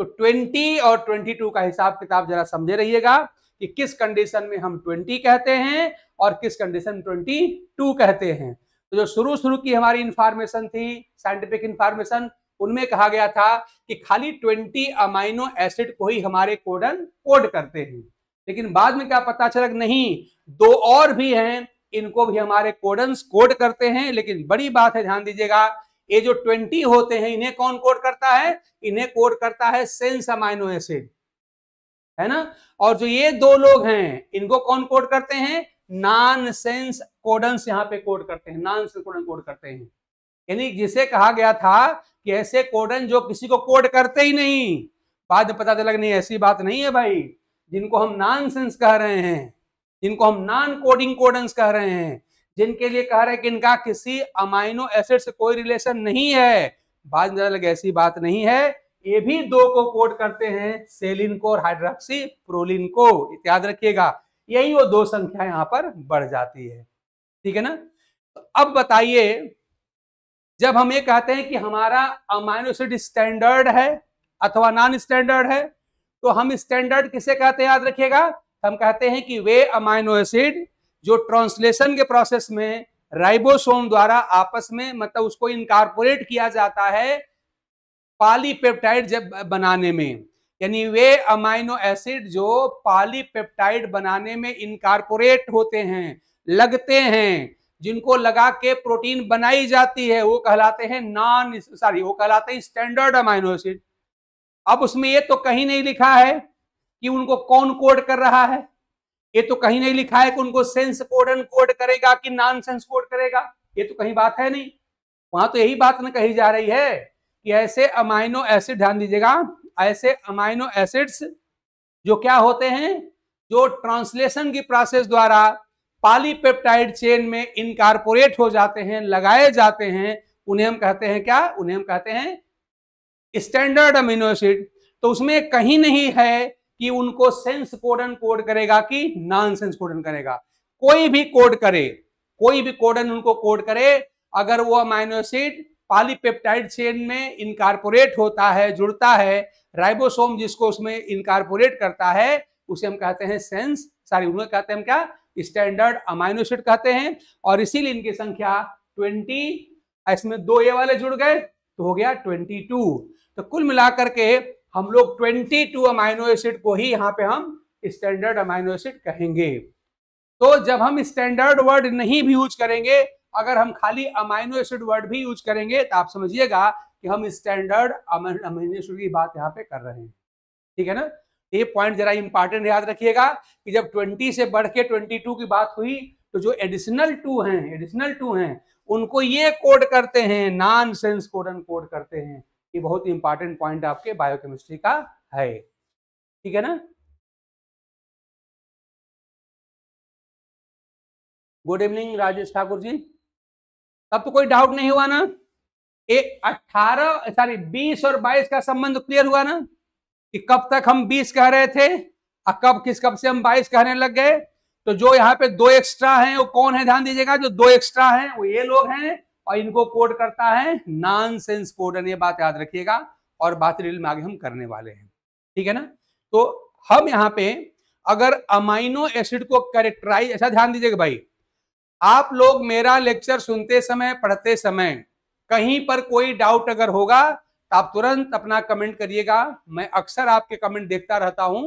तो 20 और 22 का हिसाब किताब जरा समझे रहिएगा कि किस कंडीशन में हम 20 कहते हैं और किस कंडीशन 22 कहते हैं तो जो शुरू शुरू की हमारी इंफॉर्मेशन थी साइंटिफिक इंफॉर्मेशन उनमें कहा गया था कि खाली 20 अमाइनो एसिड को ही हमारे कोडन कोड करते हैं लेकिन बाद में क्या पता चला नहीं दो और भी हैं इनको भी हमारे कोडन कोड करते हैं लेकिन बड़ी बात है ध्यान दीजिएगा ये जो ट्वेंटी होते हैं इन्हें कौन कोड करता है इन्हें कोड करता है सेंस अमाइनो एसिड है ना और जो ये दो लोग हैं इनको कौन कोड करते हैं नॉन सेंस कोडन यहां पे कोड करते हैं नॉन सेंस कोडन कोड करते हैं यानी जिसे कहा गया था कि ऐसे कोडन जो किसी को कोड करते ही नहीं बाद में पता चला कि नहीं ऐसी बात नहीं है भाई जिनको हम नॉन सेंस कह रहे हैं जिनको हम नॉन कोडिंग कोडन्स कह रहे हैं जिनके लिए कह रहे हैं कि इनका किसी अमाइनो एसिड से कोई रिलेशन नहीं है बाद में लगे ऐसी बात नहीं है ये भी दो को कोड करते हैं सेलिन को और हाइड्रोक्सी प्रोलिन को याद रखिएगा यही वो दो संख्या यहां पर बढ़ जाती है ठीक है ना तो अब बताइए जब हम ये कहते हैं कि हमारा अमाइनो एसिड स्टैंडर्ड है अथवा नॉन स्टैंडर्ड है तो हम स्टैंडर्ड किसे कहते हैं याद रखिएगा हम कहते हैं कि वे अमाइनो एसिड जो ट्रांसलेशन के प्रोसेस में राइबोसोम द्वारा आपस में मतलब उसको इनकारपोरेट किया जाता है पॉलीपेप्टाइड जब बनाने में यानी वे अमाइनो एसिड जो पॉलीपेप्टाइड बनाने में इनकारपोरेट होते हैं लगते हैं जिनको लगा के प्रोटीन बनाई जाती है वो कहलाते हैं नॉन सॉरी वो कहलाते हैं स्टैंडर्ड अमाइनो एसिड अब उसमें ये तो कहीं नहीं लिखा है कि उनको कौन कोड कर रहा है ये तो कहीं नहीं लिखा है कि उनको सेंस कोडन कोड करेगा कि नॉन सेंस कोड करेगा ये तो कहीं बात है नहीं वहां तो यही बात ना कही जा रही है कि ऐसे अमाइनो एसिड ध्यान दीजिएगा ऐसे अमाइनो एसिड्स जो क्या होते हैं जो ट्रांसलेशन की प्रोसेस द्वारा पॉलीपेप्टाइड चेन में इनकारपोरेट हो जाते हैं लगाए जाते हैं उन्हें हम कहते हैं क्या उन्हें हम कहते हैं स्टैंडर्ड अमीनो एसिड तो उसमें कहीं नहीं है कि उनको सेंस कोडन कोड करेगा कि नॉन सेंस कोडन करेगा कोई भी कोड करे कोई भी कोडन उनको कोड करे अगर वो अमाइनो एसिड पॉलीपेप्टाइड चेन में इनकारपोरेट होता है जुड़ता है राइबोसोम जिसको उसमें इनकारपोरेट करता है उसे हम कहते हैं सेंस सॉरी उन्हें कहते हैं हम क्या स्टैंडर्ड अमाइनो एसिड कहते हैं और इसीलिए इनकी संख्या ट्वेंटी इसमें दो ए वाले जुड़ गए तो हो गया ट्वेंटी टू तो कुल मिलाकर के हम लोग ट्वेंटी टू अमाइनो एसिड को ही यहाँ पे हम स्टैंडर्ड अमाइनो एसिड कहेंगे तो जब हम स्टैंडर्ड वर्ड नहीं भी यूज करेंगे अगर हम खाली अमाइनो एसिड वर्ड भी यूज करेंगे तो आप समझिएगा कि हम स्टैंडर्ड अमाइनो एसिड की बात यहाँ पे कर रहे हैं ठीक है ना ये पॉइंट जरा इंपॉर्टेंट याद रखिएगा कि जब 20 से बढ़ के 22 की बात हुई तो जो एडिशनल टू हैं एडिशनल टू हैं उनको ये कोड करते हैं नॉन सेंस कोडन कोड करते हैं ये बहुत इंपॉर्टेंट पॉइंट आपके बायोकेमिस्ट्री का है ठीक है ना गुड इवनिंग राजेश ठाकुर जी तब तो कोई डाउट नहीं हुआ ना ए अठारह सॉरी बीस और बाईस का संबंध क्लियर हुआ ना कि कब तक हम 20 कह रहे थे और कब किस कब से हम 22 कहने लग गए तो जो यहाँ पे दो एक्स्ट्रा हैं वो कौन है ध्यान दीजिएगा जो दो एक्स्ट्रा हैं वो ये लोग हैं और इनको कोड करता है नॉन सेंस कोडन ये बात याद रखिएगा और बात रिल में आगे हम करने वाले हैं ठीक है ना तो हम यहाँ पे अगर अमाइनो एसिड को कैरेक्टराइज ऐसा अच्छा ध्यान दीजिएगा भाई आप लोग मेरा लेक्चर सुनते समय पढ़ते समय कहीं पर कोई डाउट अगर होगा आप तुरंत अपना कमेंट करिएगा मैं अक्सर आपके कमेंट देखता रहता हूं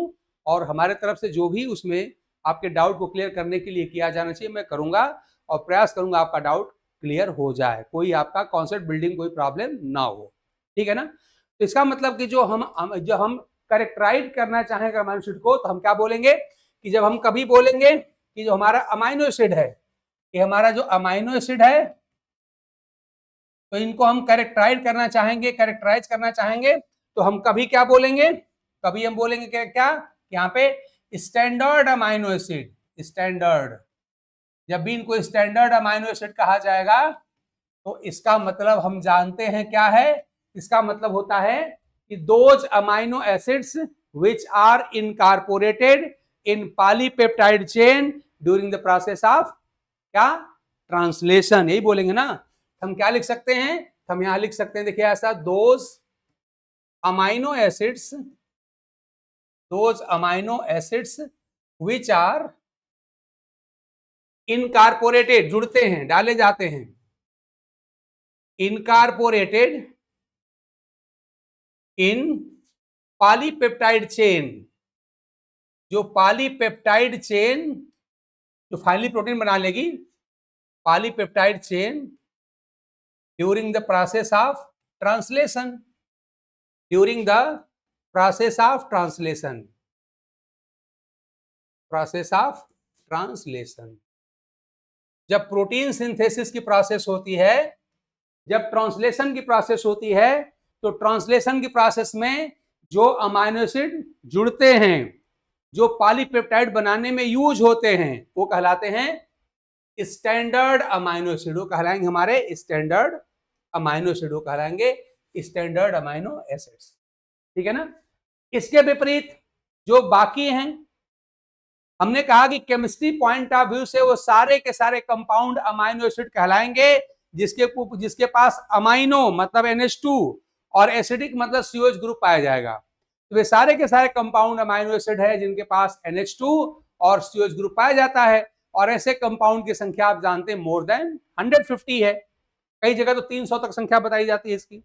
और हमारे तरफ से जो भी उसमें आपके डाउट को क्लियर करने के लिए किया जाना चाहिए मैं करूंगा और प्रयास करूंगा आपका डाउट क्लियर हो जाए कोई आपका कॉन्सेप्ट बिल्डिंग कोई प्रॉब्लम ना हो ठीक है ना तो इसका मतलब कि जो हम, जो हम करेक्टराइज करना चाहें अमाइनो एसिड को तो हम क्या बोलेंगे कि जब हम कभी बोलेंगे कि जो हमारा अमाइनो एसिड है कि हमारा जो अमाइनो एसिड है तो इनको हम करेक्टराइज करना चाहेंगे करेक्टराइज करना चाहेंगे तो हम कभी क्या बोलेंगे कभी हम बोलेंगे क्या क्या यहाँ पे स्टैंडर्ड अमाइनो एसिड स्टैंडर्ड जब भी इनको स्टैंडर्ड अमाइनो एसिड कहा जाएगा तो इसका मतलब हम जानते हैं क्या है इसका मतलब होता है कि those amino acids which are incorporated in polypeptide chain during the process of क्या ट्रांसलेशन यही बोलेंगे ना हम क्या लिख सकते हैं हम यहां लिख सकते हैं देखिए ऐसा those amino acids those amino acids which are incorporated जुड़ते हैं डाले जाते हैं इनकारपोरेटेड इन पालीपेप्टाइड चेन जो पालीपेप्टाइड चेन जो फाइनली प्रोटीन बना लेगी polypeptide chain during the process of translation during the process of translation process of translation जब प्रोटीन सिंथेसिस की प्रोसेस होती है जब ट्रांसलेशन की प्रोसेस होती है तो ट्रांसलेशन की प्रोसेस में जो अमाइनो एसिड जुड़ते हैं जो पॉलीपेप्टाइड बनाने में यूज होते हैं वो कहलाते हैं स्टैंडर्ड अमाइनो एसिडो कहलाएंगे हमारे स्टैंडर्ड अमाइनो एसिडो कहलाएंगे स्टैंडर्ड अमाइनो एसिड्स ठीक है ना इसके विपरीत जो बाकी हैं हमने कहा कि केमिस्ट्री पॉइंट ऑफ व्यू से वो सारे के सारे कंपाउंड अमाइनो एसिड कहलाएंगे जिसके जिसके पास अमाइनो मतलब टू और एसिडिक मतलब सीओज ग्रुप पाया जाएगा तो वे सारे के सारे कंपाउंड अमाइनो एसिड है जिनके पास टू और सीओज ग्रुप पाया जाता है और ऐसे कंपाउंड की संख्या आप जानते हैं मोर देन 150 है कई जगह तो 300 तक संख्या बताई जाती है इसकी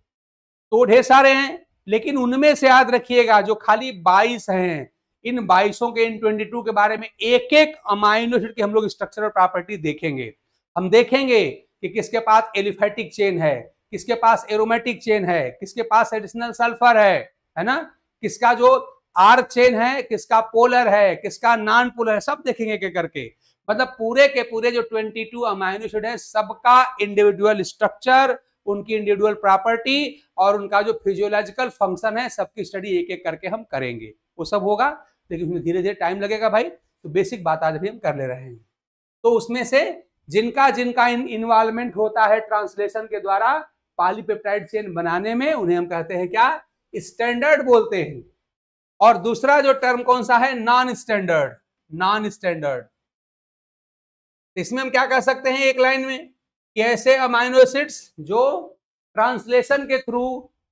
तो ढेर सारे हैं लेकिन उनमें से याद रखिएगा जो खाली 22 हैं इन बाईसों के इन 22 के बारे में एक एक अमाइनो एसिड की हम लोग स्ट्रक्चर और प्रॉपर्टी देखेंगे हम देखेंगे कि किसके पास एलिफेटिक चेन है किसके पास एरोमेटिक चेन है किसके पास एडिशनल सल्फर है है ना किसका जो आर चेन है किसका पोलर है किसका नॉन पोलर है सब देखेंगे के करके मतलब पूरे के पूरे जो 22 टू अमाइनो है सबका इंडिविजुअल स्ट्रक्चर उनकी इंडिविजुअल प्रॉपर्टी और उनका जो फिजियोलॉजिकल फंक्शन है सबकी स्टडी एक एक करके हम करेंगे वो सब होगा लेकिन उसमें धीरे धीरे टाइम लगेगा भाई तो बेसिक बात आज भी हम कर ले रहे हैं तो उसमें से जिनका जिनका इन्वॉल्वमेंट होता है ट्रांसलेशन के द्वारा पालीपेप्टाइड चेन बनाने में उन्हें हम कहते हैं क्या स्टैंडर्ड बोलते हैं और दूसरा जो टर्म कौन सा है नॉन स्टैंडर्ड नॉन स्टैंडर्ड तो इसमें हम क्या कर सकते हैं एक लाइन में कि ऐसे अमाइनो एसिड्स जो ट्रांसलेशन के थ्रू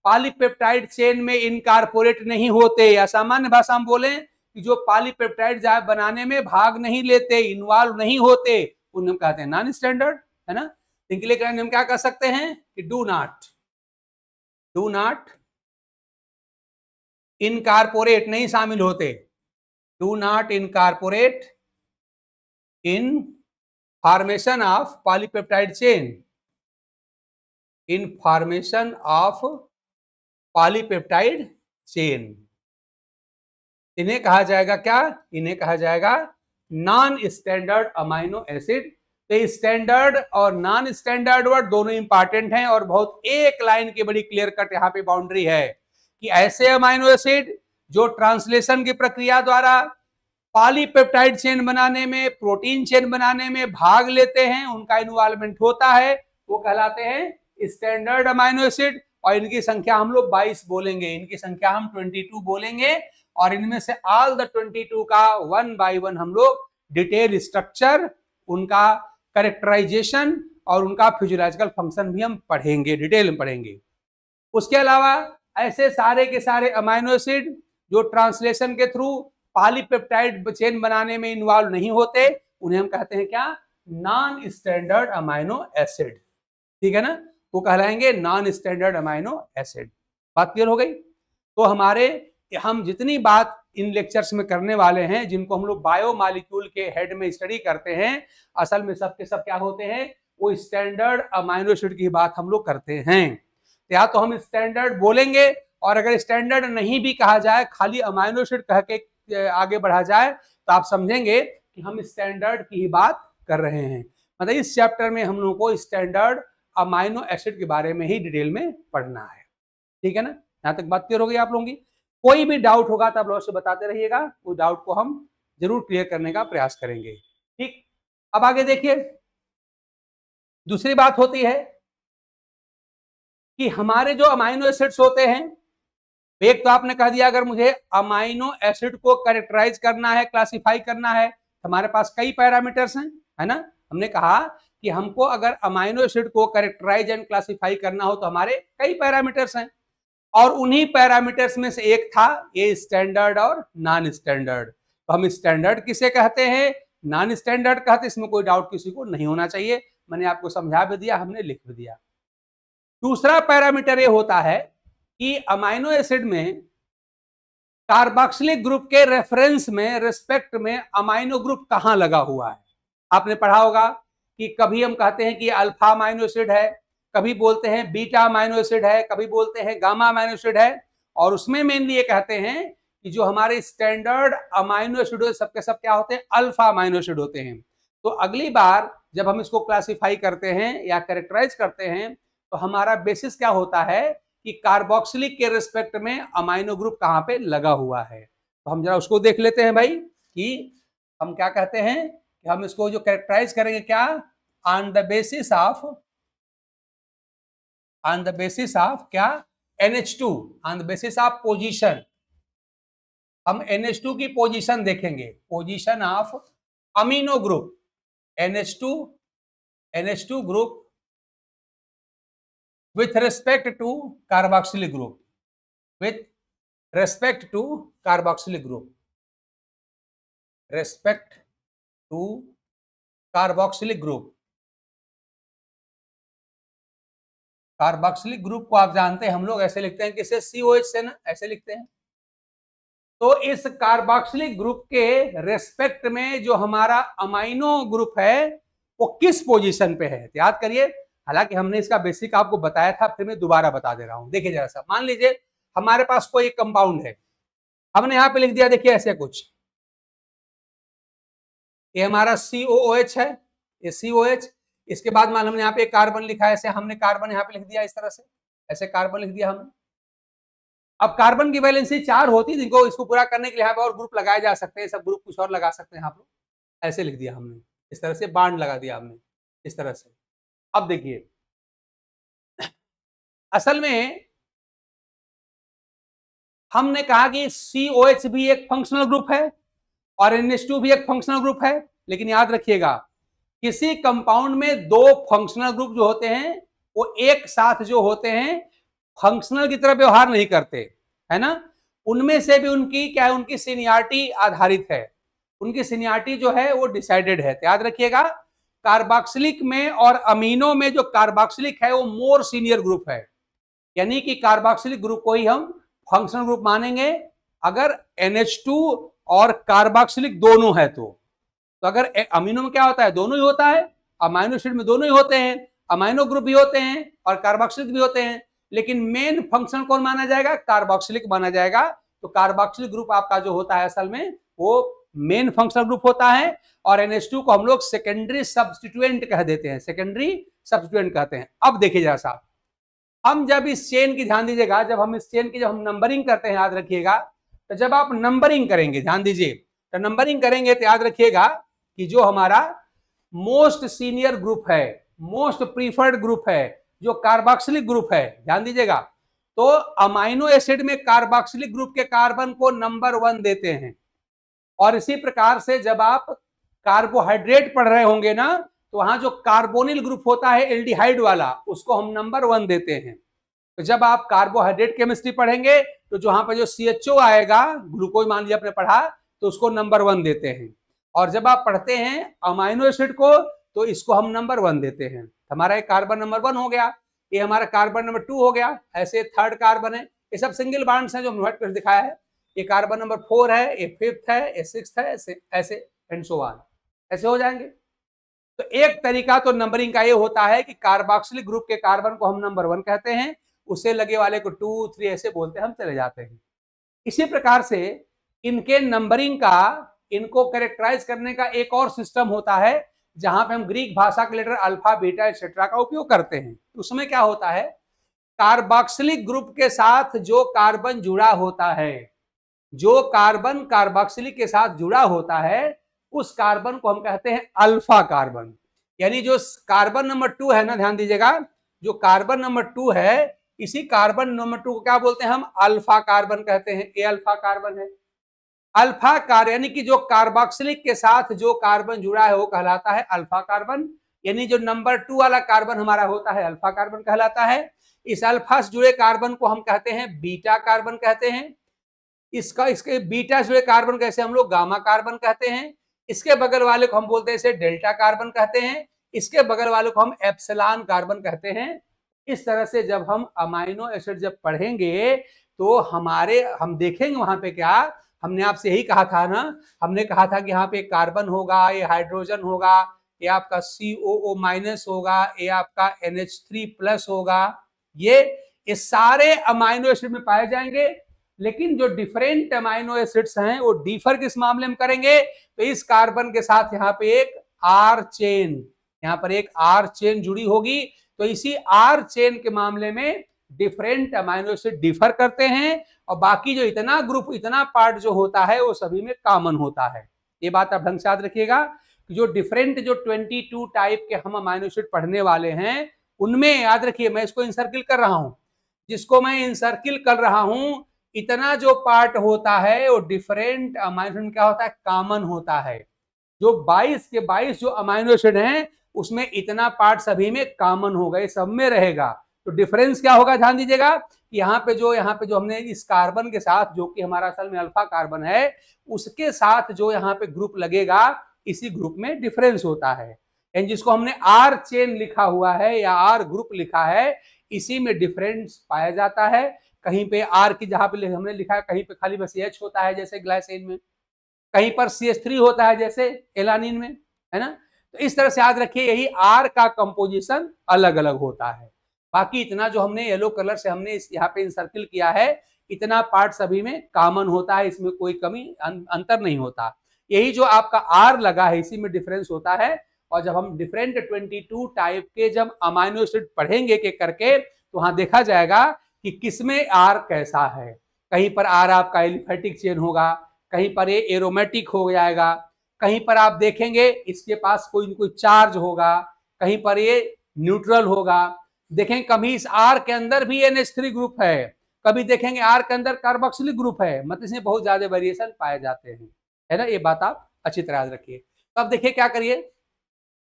पॉलीपेप्टाइड चेन में इनकारपोरेट नहीं होते या सामान्य भाषा हम बोले कि जो पॉलीपेप्टाइड बनाने में भाग नहीं लेते इन्वॉल्व नहीं होते उन्हें हम कहते हैं नॉन स्टैंडर्ड है ना तो इनके लिए हम क्या कर सकते हैं कि do not do not incorporate नहीं शामिल होते do not incorporate in formation of polypeptide chain in formation of polypeptide chain इन्हें कहा जाएगा क्या इन्हें कहा जाएगा नॉन स्टैंडर्ड अमाइनो एसिड तो स्टैंडर्ड और नॉन स्टैंडर्ड वर्ड दोनों इंपॉर्टेंट हैं और बहुत एक लाइन की बड़ी क्लियर कट यहां पे बाउंड्री है कि ऐसे अमाइनो एसिड जो ट्रांसलेशन की प्रक्रिया द्वारा पॉलीपेप्टाइड चेन बनाने में प्रोटीन चेन बनाने में भाग लेते हैं उनका इन्वॉल्वमेंट होता है वो कहलाते हैं स्टैंडर्ड अमाइनो एसिड और इनकी संख्या हम लोग 22 बोलेंगे इनकी संख्या हम 22 बोलेंगे और इनमें से ऑल द 22 का वन बाय वन हम लोग डिटेल स्ट्रक्चर उनका करेक्टराइजेशन और उनका फिजियोलॉजिकल फंक्शन भी हम पढ़ेंगे डिटेल में पढ़ेंगे उसके अलावा ऐसे सारे के सारे अमाइनो एसिड जो ट्रांसलेशन के थ्रू पॉलीपेप्टाइड चेन बनाने में इन्वॉल्व नहीं होते उन्हें हम कहते हैं क्या नॉन स्टैंडर्ड अमाइनो एसिड ठीक है ना वो तो कहलाएंगे नॉन स्टैंडर्ड अमाइनो एसिड बात क्लियर हो गई तो हमारे हम जितनी बात इन लेक्चर्स में करने वाले हैं जिनको हम लोग बायो मालिक्यूल के हेड में स्टडी करते हैं असल में सबके सब क्या होते हैं वो स्टैंडर्ड अमाइनो एसिड की बात हम लोग करते हैं तो या तो हम स्टैंडर्ड बोलेंगे और अगर स्टैंडर्ड नहीं भी कहा जाए खाली अमाइनो एसिड कह के आगे बढ़ा जाए तो आप समझेंगे कि हम स्टैंडर्ड की ही बात कर रहे हैं मतलब इस चैप्टर में हम लोगों को स्टैंडर्ड अमाइनो एसिड के बारे में ही डिटेल में पढ़ना है ठीक है ना यहाँ तक बात क्लियर हो गई आप लोगों की कोई भी डाउट होगा तो आप लोगों से बताते रहिएगा उस डाउट को हम जरूर क्लियर करने का प्रयास करेंगे ठीक अब आगे देखिए दूसरी बात होती है कि हमारे जो अमाइनो एसिड्स होते हैं एक तो आपने कह दिया अगर मुझे अमाइनो एसिड को करेक्टराइज करना है क्लासिफाई करना है तो हमारे पास कई पैरामीटर्स हैं है ना हमने कहा कि हमको अगर अमाइनो एसिड को करेक्टराइज एंड क्लासिफाई करना हो तो हमारे कई पैरामीटर्स हैं और उन्हीं पैरामीटर्स में से एक था ए स्टैंडर्ड और नॉन स्टैंडर्ड तो हम स्टैंडर्ड किसे कहते हैं नॉन स्टैंडर्ड कहते इसमें कोई डाउट किसी को नहीं होना चाहिए मैंने आपको समझा भी दिया हमने लिख भी दिया दूसरा पैरामीटर ये होता है कि अमाइनो एसिड में कार्बोक्सिलिक ग्रुप के रेफरेंस में रिस्पेक्ट में अमाइनो ग्रुप कहाँ लगा हुआ है आपने पढ़ा होगा कि कभी हम कहते हैं कि अल्फा अमाइनो एसिड है कभी बोलते हैं बीटा अमाइनो एसिड है कभी बोलते हैं गामा अमाइनो एसिड है और उसमें मेनली ये कहते हैं कि जो हमारे स्टैंडर्ड अमाइनो एसिड होते सबके सब क्या होते हैं अल्फा अमाइनो एसिड होते हैं तो अगली बार जब हम इसको क्लासिफाई करते हैं या करेक्टराइज करते हैं तो हमारा बेसिस क्या होता है कि कार्बोक्सिलिक के रिस्पेक्ट में अमाइनो ग्रुप कहाँ पे लगा हुआ है तो हम जरा उसको देख लेते हैं भाई कि हम क्या कहते हैं कि हम इसको जो कैरेक्टराइज करेंगे क्या on the basis of on the basis of क्या NH2 on the basis of position हम NH2 की पोजिशन देखेंगे position of amino group NH2 NH2 group with respect to carboxylic group with respect to carboxylic group respect to carboxylic group carboxylic group को आप जानते हैं हम लोग ऐसे लिखते हैं किसे सीओएच से ना ऐसे लिखते हैं तो इस कार्बोक्सिलिक ग्रुप के रेस्पेक्ट में जो हमारा अमाइनो ग्रुप है वो किस पोजीशन पे है तो याद करिए हालांकि हमने इसका बेसिक आपको बताया था फिर मैं दोबारा बता दे रहा हूँ देखिए जरा सा मान लीजिए हमारे पास कोई एक कंपाउंड है हमने यहाँ पे लिख दिया देखिए ऐसे कुछ ये हमारा COOH है ये एच इसके बाद मान हमने यहाँ पे कार्बन लिखा है ऐसे हमने कार्बन यहाँ पे लिख दिया इस तरह से ऐसे कार्बन लिख दिया हमने अब कार्बन की वैलेंसी चार होती है जिनको इसको पूरा करने के लिए यहाँ पे और ग्रुप लगाए जा सकते हैं सब ग्रुप कुछ और लगा सकते हैं आप लोग ऐसे लिख दिया हमने इस तरह से बाड लगा दिया हमने इस तरह से अब देखिए असल में हमने कहा कि COH भी एक फंक्शनल ग्रुप है और NH2 भी एक फंक्शनल ग्रुप है लेकिन याद रखिएगा किसी कंपाउंड में दो फंक्शनल ग्रुप जो होते हैं वो एक साथ जो होते हैं फंक्शनल की तरह व्यवहार नहीं करते है ना उनमें से भी उनकी क्या है उनकी सीनियरिटी आधारित है उनकी सीनियरिटी जो है वो डिसाइडेड है तो याद रखिएगा कार्बाक्सिलिक में और अमीनो में जो कार्बाक्सिलिक है वो मोर सीनियर ग्रुप है यानी कि कार्बोक्सिलिक ग्रुप को ही हम फंक्शनल ग्रुप मानेंगे अगर NH2 और कार्बोक्सिलिक दोनों है तो तो अगर अमीनो में क्या होता है दोनों ही होता है अमाइनो में दोनों ही होते हैं अमाइनो ग्रुप भी होते हैं और कार्बोक्सिलिक भी होते हैं लेकिन मेन फंक्शन कौन माना जाएगा कार्बोक्सिलिक माना जाएगा तो कार्बोक्सिलिक ग्रुप आपका जो होता है असल में वो मेन फंक्शनल ग्रुप होता है और NH2 को हम लोग सेकेंडरी सब्सटीट्यूएंट कह देते हैं सेकेंडरी सब्सटीट्यूएंट कहते हैं अब देखिए जरा साहब हम जब इस चेन की ध्यान दीजिएगा जब हम इस चेन की जब हम नंबरिंग करते हैं याद रखिएगा तो जब आप नंबरिंग करेंगे ध्यान दीजिए तो नंबरिंग करेंगे तो याद रखिएगा कि जो हमारा मोस्ट सीनियर ग्रुप है मोस्ट प्रीफर्ड ग्रुप है जो कार्बोक्सिलिक ग्रुप है ध्यान दीजिएगा तो अमाइनो एसिड में कार्बोक्सिलिक ग्रुप के कार्बन को नंबर वन देते हैं और इसी प्रकार से जब आप कार्बोहाइड्रेट पढ़ रहे होंगे ना तो वहां जो कार्बोनिल ग्रुप होता है एल्डिहाइड वाला उसको हम नंबर वन देते हैं तो जब आप कार्बोहाइड्रेट केमिस्ट्री पढ़ेंगे तो जो वहां पर जो सी एच ओ आएगा ग्लूकोज मान लिया आपने पढ़ा तो उसको नंबर वन देते हैं और जब आप पढ़ते हैं अमाइनो एसिड को तो इसको हम नंबर वन देते हैं हमारा एक कार्बन नंबर वन हो गया ये हमारा कार्बन नंबर टू हो गया ऐसे थर्ड कार्बन है ये सब सिंगल बाउंड हैं जो हमने दिखाया है ये कार्बन नंबर फोर है ये फिफ्थ है ये सिक्स है ऐसे ऐसे एंड सो वन ऐसे हो जाएंगे तो एक तरीका तो नंबरिंग का ये होता है कि कार्बोक्सिलिक ग्रुप के कार्बन को हम नंबर वन कहते हैं उसे लगे वाले को टू थ्री ऐसे बोलते हम चले जाते हैं इसी प्रकार से इनके नंबरिंग का इनको करेक्टराइज करने का एक और सिस्टम होता है जहां पे हम ग्रीक भाषा के लेटर अल्फा बीटा एक्सेट्रा का उपयोग करते हैं तो उसमें क्या होता है कार्बोक्सिलिक ग्रुप के साथ जो कार्बन जुड़ा होता है जो कार्बन कार्बोक्सिलिक के साथ जुड़ा होता है उस कार्बन को हम कहते हैं अल्फा कार्बन यानी जो कार्बन नंबर टू है ना ध्यान दीजिएगा जो कार्बन नंबर टू है इसी कार्बन नंबर टू को क्या बोलते हैं हम अल्फा कार्बन कहते हैं ए अल्फा कार्बन है अल्फा कार्बन यानी कि जो कार्बोक्सिलिक के साथ जो कार्बन जुड़ा है वो कहलाता है अल्फा कार्बन यानी जो नंबर टू वाला कार्बन हमारा होता है अल्फा कार्बन कहलाता है इस अल्फा से जुड़े कार्बन को हम कहते हैं बीटा कार्बन कहते हैं इसका इसके बीटा जो है कार्बन कैसे हम लोग गामा कार्बन कहते हैं इसके बगल वाले को हम बोलते हैं इसे डेल्टा कार्बन कहते हैं इसके बगल वाले को हम एप्सलान कार्बन कहते हैं इस तरह से जब हम अमाइनो एसिड जब पढ़ेंगे तो हमारे हम देखेंगे वहां पे क्या हमने आपसे यही कहा था ना हमने कहा था कि यहाँ पे कार्बन होगा ये हाइड्रोजन होगा ये आपका सी ओ ओ माइनस होगा ये आपका एन एच थ्री प्लस होगा ये ये सारे अमाइनो एसिड में पाए जाएंगे लेकिन जो डिफरेंट अमाइनो एसिड्स हैं वो डिफर किस मामले में करेंगे तो इस कार्बन के साथ यहाँ पे एक आर चेन यहाँ पर एक आर चेन जुड़ी होगी तो इसी आर चेन के मामले में डिफरेंट अमाइनो एसिड डिफर करते हैं और बाकी जो इतना ग्रुप इतना पार्ट जो होता है वो सभी में कॉमन होता है ये बात आप ढंग से याद रखिएगा जो डिफरेंट जो 22 टाइप के हम अमाइनो एसिड पढ़ने वाले हैं उनमें याद रखिए मैं इसको इंसर्किल कर रहा हूं जिसको मैं इंसर्किल कर रहा हूं इतना जो पार्ट होता है वो डिफरेंट अमाइनो क्या होता है कॉमन होता है जो 22 के 22 जो अमाइनो एसिड हैं उसमें इतना पार्ट सभी में कॉमन होगा ये सब में रहेगा तो डिफरेंस क्या होगा ध्यान दीजिएगा कि यहाँ पे जो यहाँ पे जो हमने इस कार्बन के साथ जो कि हमारा असल में अल्फा कार्बन है उसके साथ जो यहाँ पे ग्रुप लगेगा इसी ग्रुप में डिफरेंस होता है एंड जिसको हमने आर चेन लिखा हुआ है या आर ग्रुप लिखा है इसी में डिफरेंस पाया जाता है कहीं पे आर की जहां पे हमने लिखा है कहीं पे खाली बस एच होता है जैसे ग्लाइसिन में कहीं पर सी एस थ्री होता है जैसे एलानिन में है ना तो इस तरह से याद रखिए यही आर का कंपोजिशन अलग अलग होता है बाकी इतना जो हमने येलो कलर से हमने यहाँ पे इंसर्किल किया है इतना पार्ट सभी में कॉमन होता है इसमें कोई कमी अं-, अंतर नहीं होता यही जो आपका आर लगा है इसी में डिफरेंस होता है और जब हम डिफरेंट 22 टाइप के जब अमाइनो एसिड पढ़ेंगे के करके तो वहां देखा जाएगा कि किसमें आर कैसा है कहीं पर आर आपका एलिफेटिक चेन होगा कहीं पर ये एरोमेटिक हो जाएगा कहीं पर आप देखेंगे इसके पास कोई ना कोई चार्ज होगा कहीं पर ये न्यूट्रल होगा देखें कभी इस आर के अंदर भी एन थ्री ग्रुप है कभी देखेंगे आर के अंदर कार्बोक्सिलिक ग्रुप है मतलब इसमें बहुत ज्यादा वेरिएशन पाए जाते हैं है ना ये बात आप अच्छी तरह याद रखिए तो अब देखिए क्या करिए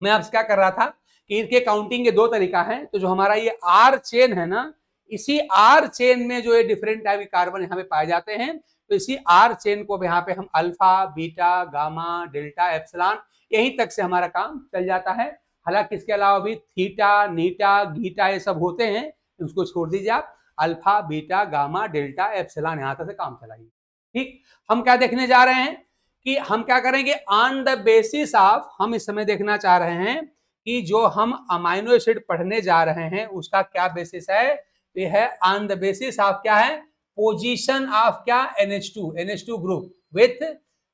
मैं आपसे क्या कर रहा था कि इनके काउंटिंग के दो तरीका है तो जो हमारा ये आर चेन है ना इसी आर चेन में जो ये डिफरेंट टाइप के कार्बन यहाँ पे पाए जाते हैं तो इसी आर चेन को यहाँ पे हम alpha beta gamma delta epsilon यहीं तक से हमारा काम चल जाता है हालांकि इसके अलावा भी थीटा नीटा गीटा ये सब होते हैं उसको छोड़ दीजिए आप alpha beta gamma delta epsilon यहाँ तक से काम चलाइए ठीक हम क्या देखने जा रहे हैं कि हम क्या करेंगे ऑन द बेसिस ऑफ हम इस समय देखना चाह रहे हैं कि जो हम अमाइनो एसिड पढ़ने जा रहे हैं उसका क्या बेसिस है तो यह है ऑन द बेसिस ऑफ क्या है पोजिशन ऑफ क्या two H two group with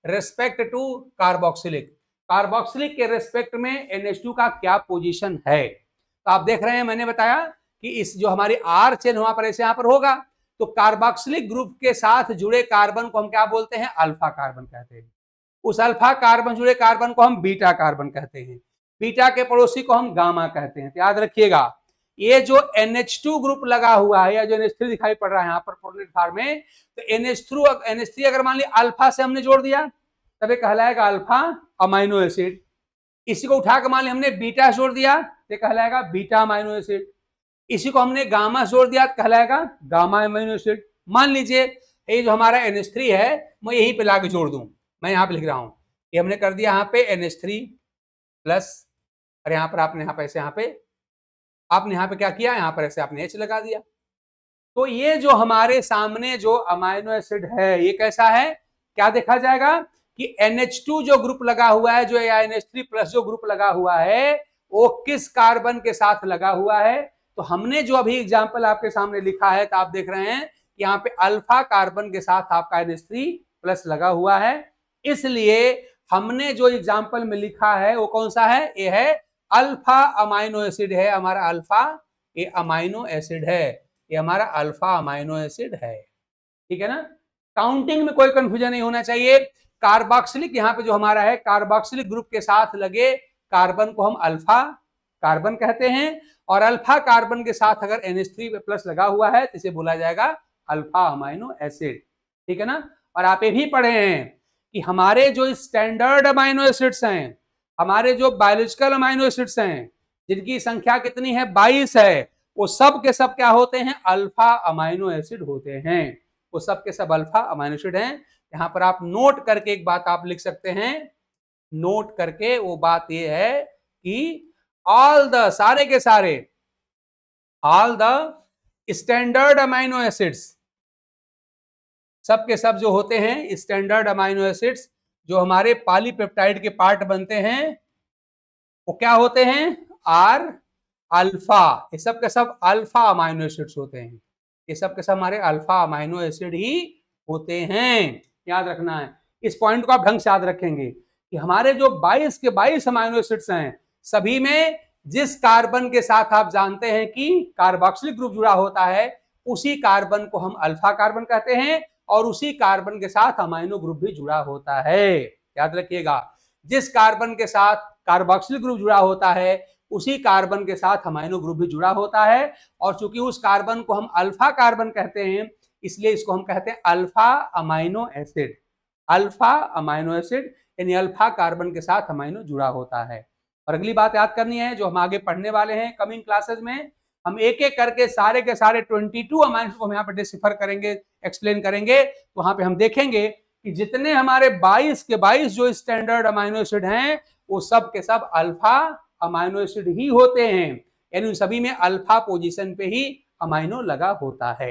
respect to carboxylic carboxylic के रेस्पेक्ट में टू का क्या पोजिशन है तो आप देख रहे हैं मैंने बताया कि इस जो हमारी आर चेन वहां पर ऐसे यहां पर होगा तो कार्बोक्सिलिक ग्रुप के साथ जुड़े कार्बन को हम क्या बोलते हैं अल्फा कार्बन कहते हैं उस अल्फा कार्बन जुड़े कार्बन को हम बीटा कार्बन कहते हैं बीटा के पड़ोसी को हम गामा कहते हैं तो याद रखिएगा ये जो NH2 ग्रुप लगा हुआ है या जो NH3 दिखाई पड़ रहा है यहाँ पर प्रोनेट फार्म में तो NH3 NH3 अगर मान लिया अल्फा से हमने जोड़ दिया तब ये कहलाएगा अल्फा अमाइनो एसिड इसी को उठा के मान लिया हमने बीटा तो जोड़ दिया तो कहलाएगा बीटा अमाइनो एसिड इसी को हमने गामा जोड़ दिया तो कहलाएगा गामा अमाइनो एसिड मान लीजिए ये जो हमारा एन है मैं यहीं पर ला जोड़ दूं मैं यहाँ पे लिख रहा हूँ ये हमने कर दिया यहाँ पे एन प्लस और यहाँ पर आपने यहाँ पे ऐसे यहाँ पे आपने यहाँ पे क्या किया यहाँ पर ऐसे आपने एच लगा दिया तो ये जो हमारे सामने जो अमाइनो एसिड है ये कैसा है क्या देखा जाएगा कि NH2 जो ग्रुप लगा हुआ है जो या NH3 प्लस जो ग्रुप लगा हुआ है वो किस कार्बन के साथ लगा हुआ है तो हमने जो अभी एग्जाम्पल आपके सामने लिखा है तो आप देख रहे हैं कि यहाँ पे अल्फा कार्बन के साथ आपका NH3 प्लस लगा हुआ है इसलिए हमने जो एग्जाम्पल में लिखा है वो कौन सा है ये है अल्फा अमाइनो एसिड है हमारा अल्फा ये अमाइनो एसिड है ये हमारा अल्फा अमाइनो एसिड है ठीक है ना काउंटिंग में कोई कंफ्यूजन नहीं होना चाहिए कार्बोक्सिलिक यहाँ पे जो हमारा है कार्बोक्सिलिक ग्रुप के साथ लगे कार्बन को हम अल्फा कार्बन कहते हैं और अल्फा कार्बन के साथ अगर NH3 प्लस लगा हुआ है तो इसे बोला जाएगा अल्फा अमाइनो एसिड ठीक है ना और आप ये भी पढ़े हैं कि हमारे जो स्टैंडर्ड अमाइनो एसिड्स हैं हमारे जो बायोलॉजिकल अमाइनो एसिड्स हैं जिनकी संख्या कितनी है बाईस है वो सब के सब क्या होते हैं अल्फा अमाइनो एसिड होते हैं वो सब के सब अल्फा अमाइनो एसिड हैं यहां पर आप नोट करके एक बात आप लिख सकते हैं नोट करके वो बात ये है कि ऑल द सारे के सारे all the standard amino acids सब के सब जो होते हैं स्टैंडर्ड अमाइनो एसिड्स जो हमारे पॉलीपेप्टाइड के पार्ट बनते हैं वो क्या होते हैं आर अल्फा ये सब के सब अल्फा अमाइनो एसिड्स होते हैं ये सब के सब हमारे अल्फा अमाइनो एसिड ही होते हैं याद रखना है इस पॉइंट को आप ढंग से याद रखेंगे कि हमारे जो 22 के 22 अमाइनो एसिड्स हैं सभी में जिस कार्बन के साथ आप जानते हैं कि कार्बोक्सिलिक ग्रुप जुड़ा होता है उसी कार्बन को हम अल्फा कार्बन कहते हैं और उसी कार्बन के साथ अमाइनो ग्रुप भी जुड़ा होता है याद रखिएगा जिस कार्बन के साथ कार्बोक्सिल ग्रुप जुड़ा होता है उसी कार्बन के साथ अमाइनो ग्रुप भी जुड़ा होता है और चूंकि उस कार्बन को हम अल्फा कार्बन कहते हैं इसलिए इसको हम कहते हैं alpha amino acid alpha amino acid यानी अल्फा कार्बन के साथ अमाइनो जुड़ा होता है और अगली बात याद करनी है जो हम आगे पढ़ने वाले हैं कमिंग क्लासेज में हम एक एक करके सारे के सारे ट्वेंटी टू अमाइनो को हम यहाँ पर डिसिफर करेंगे एक्सप्लेन करेंगे तो वहां पे हम देखेंगे कि जितने हमारे 22 के 22 जो स्टैंडर्ड अमाइनो एसिड हैं वो सब के सब अल्फा अमाइनो एसिड ही होते हैं यानी सभी में अल्फा पोजीशन पे ही अमाइनो लगा होता है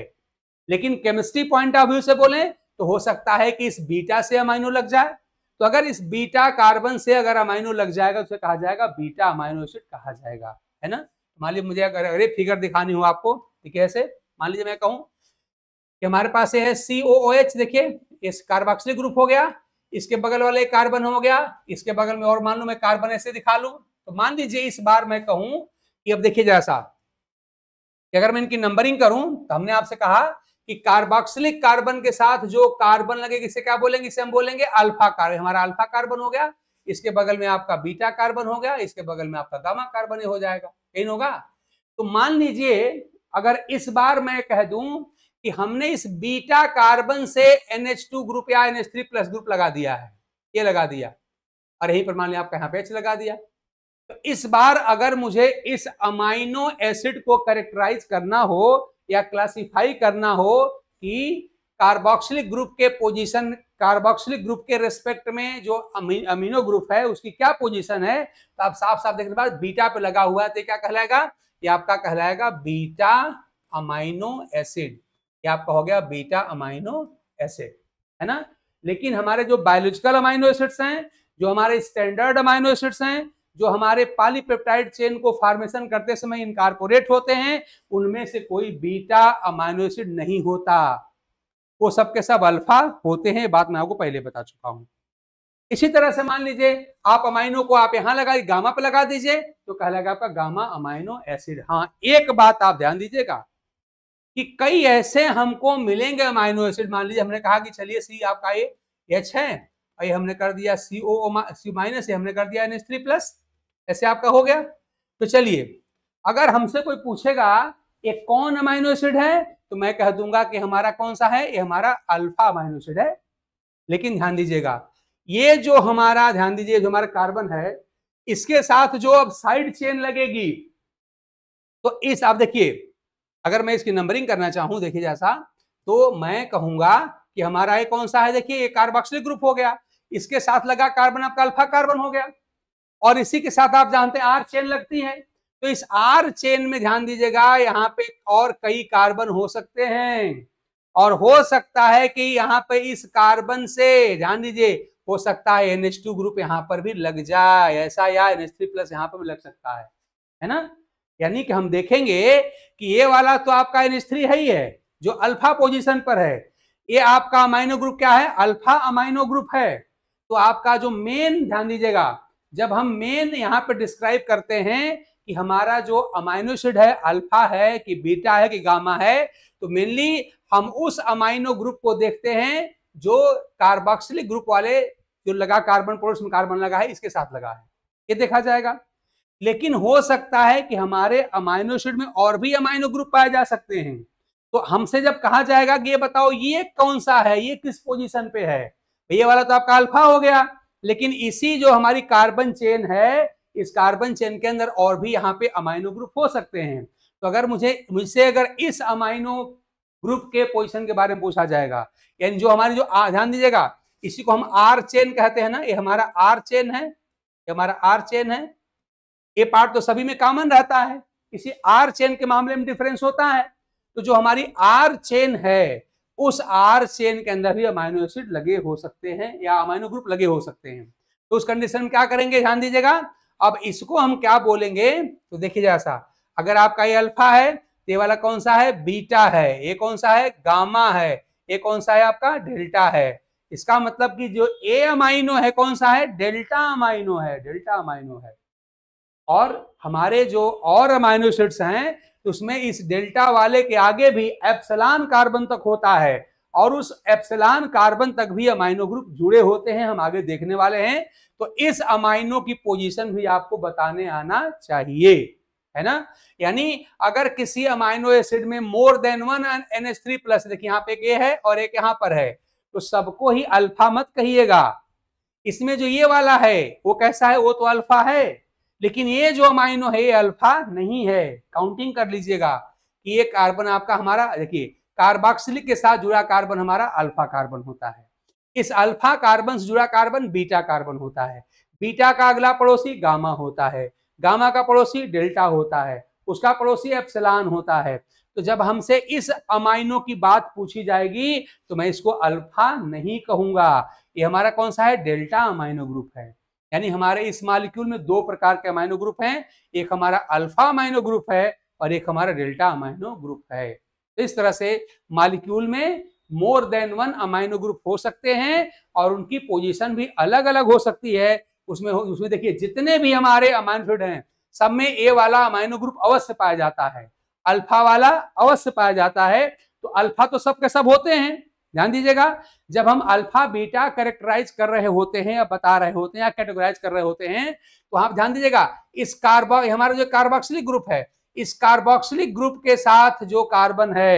लेकिन केमिस्ट्री पॉइंट ऑफ व्यू से बोले तो हो सकता है कि इस बीटा से अमाइनो लग जाए तो अगर इस बीटा कार्बन से अगर अमाइनो लग जाएगा उसे कहा जाएगा बीटा अमाइनो एसिड कहा जाएगा है ना मान लीजिए मुझे अगर अरे फिगर दिखानी हो आपको ठीक है ऐसे मान लीजिए मैं कहूँ कि हमारे पास ये है सी ओ ओ एच देखिए इस कार्बोक्सिलिक ग्रुप हो गया इसके बगल वाले कार्बन हो गया इसके बगल में और मान लू मैं कार्बन ऐसे दिखा लू तो मान लीजिए इस बार मैं कहूं कि अब देखिए जरा सा अगर मैं इनकी नंबरिंग करूं तो हमने आपसे कहा कि कार्बोक्सिलिक कार्बन के साथ जो कार्बन लगेगी इसे क्या बोलेंगे इसे हम बोलेंगे अल्फा कार्बन हमारा अल्फा कार्बन हो गया इसके बगल में आपका बीटा कार्बन हो गया इसके बगल में आपका गामा कार्बन हो जाएगा यही होगा तो मान लीजिए अगर इस बार मैं कह दूं कि हमने इस बीटा कार्बन से NH2 ग्रुप या NH3 प्लस ग्रुप लगा दिया है ये लगा दिया और यही प्रमाण आपका यहाँ पे एच लगा दिया तो इस बार अगर मुझे इस अमाइनो एसिड को करेक्टराइज करना हो या क्लासिफाई करना हो कि कार्बोक्सिलिक ग्रुप के पोजीशन कार्बोक्सिलिक ग्रुप के रेस्पेक्ट में जो अमी, अमीनो ग्रुप है उसकी क्या पोजीशन है तो आप साफ साफ देखने के बाद बीटा पे लगा हुआ है तो क्या कहलाएगा ये आपका कहलाएगा बीटा अमाइनो एसिड ये आपका हो गया बीटा अमाइनो एसिड है ना लेकिन हमारे जो बायोलॉजिकल अमाइनो एसिड्स हैं जो हमारे स्टैंडर्ड अमाइनो एसिड्स हैं जो हमारे पॉलीपेप्टाइड चेन को फॉर्मेशन करते समय इनकारपोरेट होते हैं उनमें से कोई बीटा अमाइनो एसिड नहीं होता वो सब के सब अल्फा होते हैं बात मैं आपको पहले बता चुका हूं इसी तरह से मान लीजिए आप अमाइनो को आप यहां लगाइए गामा पे लगा दीजिए तो कहलाएगा आपका गामा अमाइनो एसिड हाँ एक बात आप ध्यान दीजिएगा कि कई ऐसे हमको मिलेंगे अमाइनो एसिड मान लीजिए हमने कहा कि चलिए सी आपका ये एच है और ये हमने कर दिया सी ओ सी माइनस ये हमने कर दिया एन थ्री प्लस ऐसे आपका हो गया तो चलिए अगर हमसे कोई पूछेगा ये कौन अमाइनो एसिड है तो मैं कह दूंगा कि हमारा कौन सा है ये हमारा अल्फा अमाइनो एसिड है लेकिन ध्यान दीजिएगा ये जो हमारा ध्यान दीजिए जो हमारा कार्बन है इसके साथ जो अब साइड चेन लगेगी तो इस आप देखिए अगर मैं इसकी नंबरिंग करना चाहूं देखिए जैसा तो मैं कहूंगा कि हमारा ये कौन सा है देखिए ये कार्बोक्सिलिक ग्रुप हो गया इसके साथ लगा कार्बन आपका अल्फा कार्बन हो गया और इसी के साथ आप जानते हैं आर चेन लगती है तो इस आर चेन में ध्यान दीजिएगा यहाँ पे और कई कार्बन हो सकते हैं और हो सकता है कि यहाँ पे इस कार्बन से ध्यान दीजिए हो सकता है एन टू ग्रुप यहाँ पर भी लग जाए ऐसा या एन एच थ्री प्लस यहाँ पर भी लग सकता है है ना यानी कि हम देखेंगे कि ये वाला तो आपका एन है ही है जो अल्फा पोजिशन पर है ये आपका अमाइनो ग्रुप क्या है अल्फा अमाइनो ग्रुप है तो आपका जो मेन ध्यान दीजिएगा जब हम मेन यहाँ पर डिस्क्राइब करते हैं कि हमारा जो अमाइनोसिड है अल्फा है कि बीटा है कि गामा है तो मेनली हम उस अमाइनो ग्रुप को देखते हैं जो कार्बोक्सिलिक ग्रुप वाले जो लगा कार्बन पोर्स में कार्बन लगा है इसके साथ लगा है ये देखा जाएगा लेकिन हो सकता है कि हमारे अमाइनो एसिड में और भी अमाइनो ग्रुप पाए जा सकते हैं तो हमसे जब कहा जाएगा कि ये बताओ ये कौन सा है ये किस पोजीशन पे है ये वाला तो आपका अल्फा हो गया लेकिन इसी जो हमारी कार्बन चेन है इस कार्बन चेन के अंदर और भी यहाँ पे अमाइनो ग्रुप हो सकते हैं तो अगर मुझे मुझसे अगर इस अमाइनो ग्रुप के पोजिशन के बारे में पूछा जाएगा यानी जो हमारी जो ध्यान दीजिएगा इसी को हम आर चेन कहते हैं ना ये हमारा आर चेन है ये हमारा आर चेन है ये पार्ट तो सभी में कॉमन रहता है किसी आर चेन के मामले में डिफरेंस होता है तो जो हमारी आर चेन है उस आर चेन के अंदर भी अमाइनो एसिड लगे हो सकते हैं या अमाइनो ग्रुप लगे हो सकते हैं तो उस कंडीशन में क्या करेंगे ध्यान दीजिएगा अब इसको हम क्या बोलेंगे तो देखिए जैसा अगर आपका ये अल्फा है तो ये वाला कौन सा है बीटा है ये कौन सा है गामा है ये कौन सा है आपका डेल्टा है इसका मतलब कि जो ए अमाइनो है कौन सा है डेल्टा अमाइनो है डेल्टा अमाइनो है और हमारे जो और अमाइनो एसिड्स हैं उसमें इस डेल्टा वाले के आगे भी एप्सलान कार्बन तक होता है और उस एप्सलान कार्बन तक भी अमाइनो ग्रुप जुड़े होते हैं हम आगे देखने वाले हैं तो इस अमाइनो की पोजीशन भी आपको बताने आना चाहिए है ना यानी अगर किसी अमाइनो एसिड में more than one N H three plus देखिए यहाँ पे ये है और एक यहां पर है तो सबको ही अल्फा मत कहिएगा इसमें जो ये वाला है वो कैसा है वो तो अल्फा है लेकिन ये जो अमाइनो है ये अल्फा नहीं है काउंटिंग कर लीजिएगा कि ये कार्बन आपका हमारा देखिए कार्बोक्सिलिक के साथ जुड़ा कार्बन हमारा अल्फा कार्बन होता है इस अल्फा कार्बन से जुड़ा कार्बन बीटा कार्बन होता है बीटा का अगला पड़ोसी गामा होता है गामा का पड़ोसी डेल्टा होता है उसका पड़ोसी एप्सलान होता है तो जब हमसे इस अमाइनो की बात पूछी जाएगी तो मैं इसको अल्फा नहीं कहूंगा ये हमारा कौन सा है डेल्टा अमाइनो ग्रुप है यानी हमारे इस मालिक्यूल में दो प्रकार के अमाइनो ग्रुप हैं एक हमारा अल्फा अमाइनो ग्रुप है और एक हमारा डेल्टा अमाइनो ग्रुप है तो इस तरह से मालिक्यूल में more than one amino group हो सकते हैं और उनकी पोजीशन भी अलग अलग हो सकती है उसमें उसमें देखिए जितने भी हमारे अमाइनफिड हैं सब में ए वाला अमाइनो ग्रुप अवश्य पाया जाता है अल्फा वाला अवश्य पाया जाता है तो अल्फा तो सबके सब होते हैं ध्यान दीजिएगा जब हम अल्फा बीटा करेक्टराइज कर रहे होते हैं या बता रहे होते हैं या कैटेगराइज कर रहे होते हैं तो आप ध्यान दीजिएगा इस कार्बो हमारा जो कार्बोक्सिलिक ग्रुप है इस कार्बोक्सिलिक ग्रुप के साथ जो कार्बन है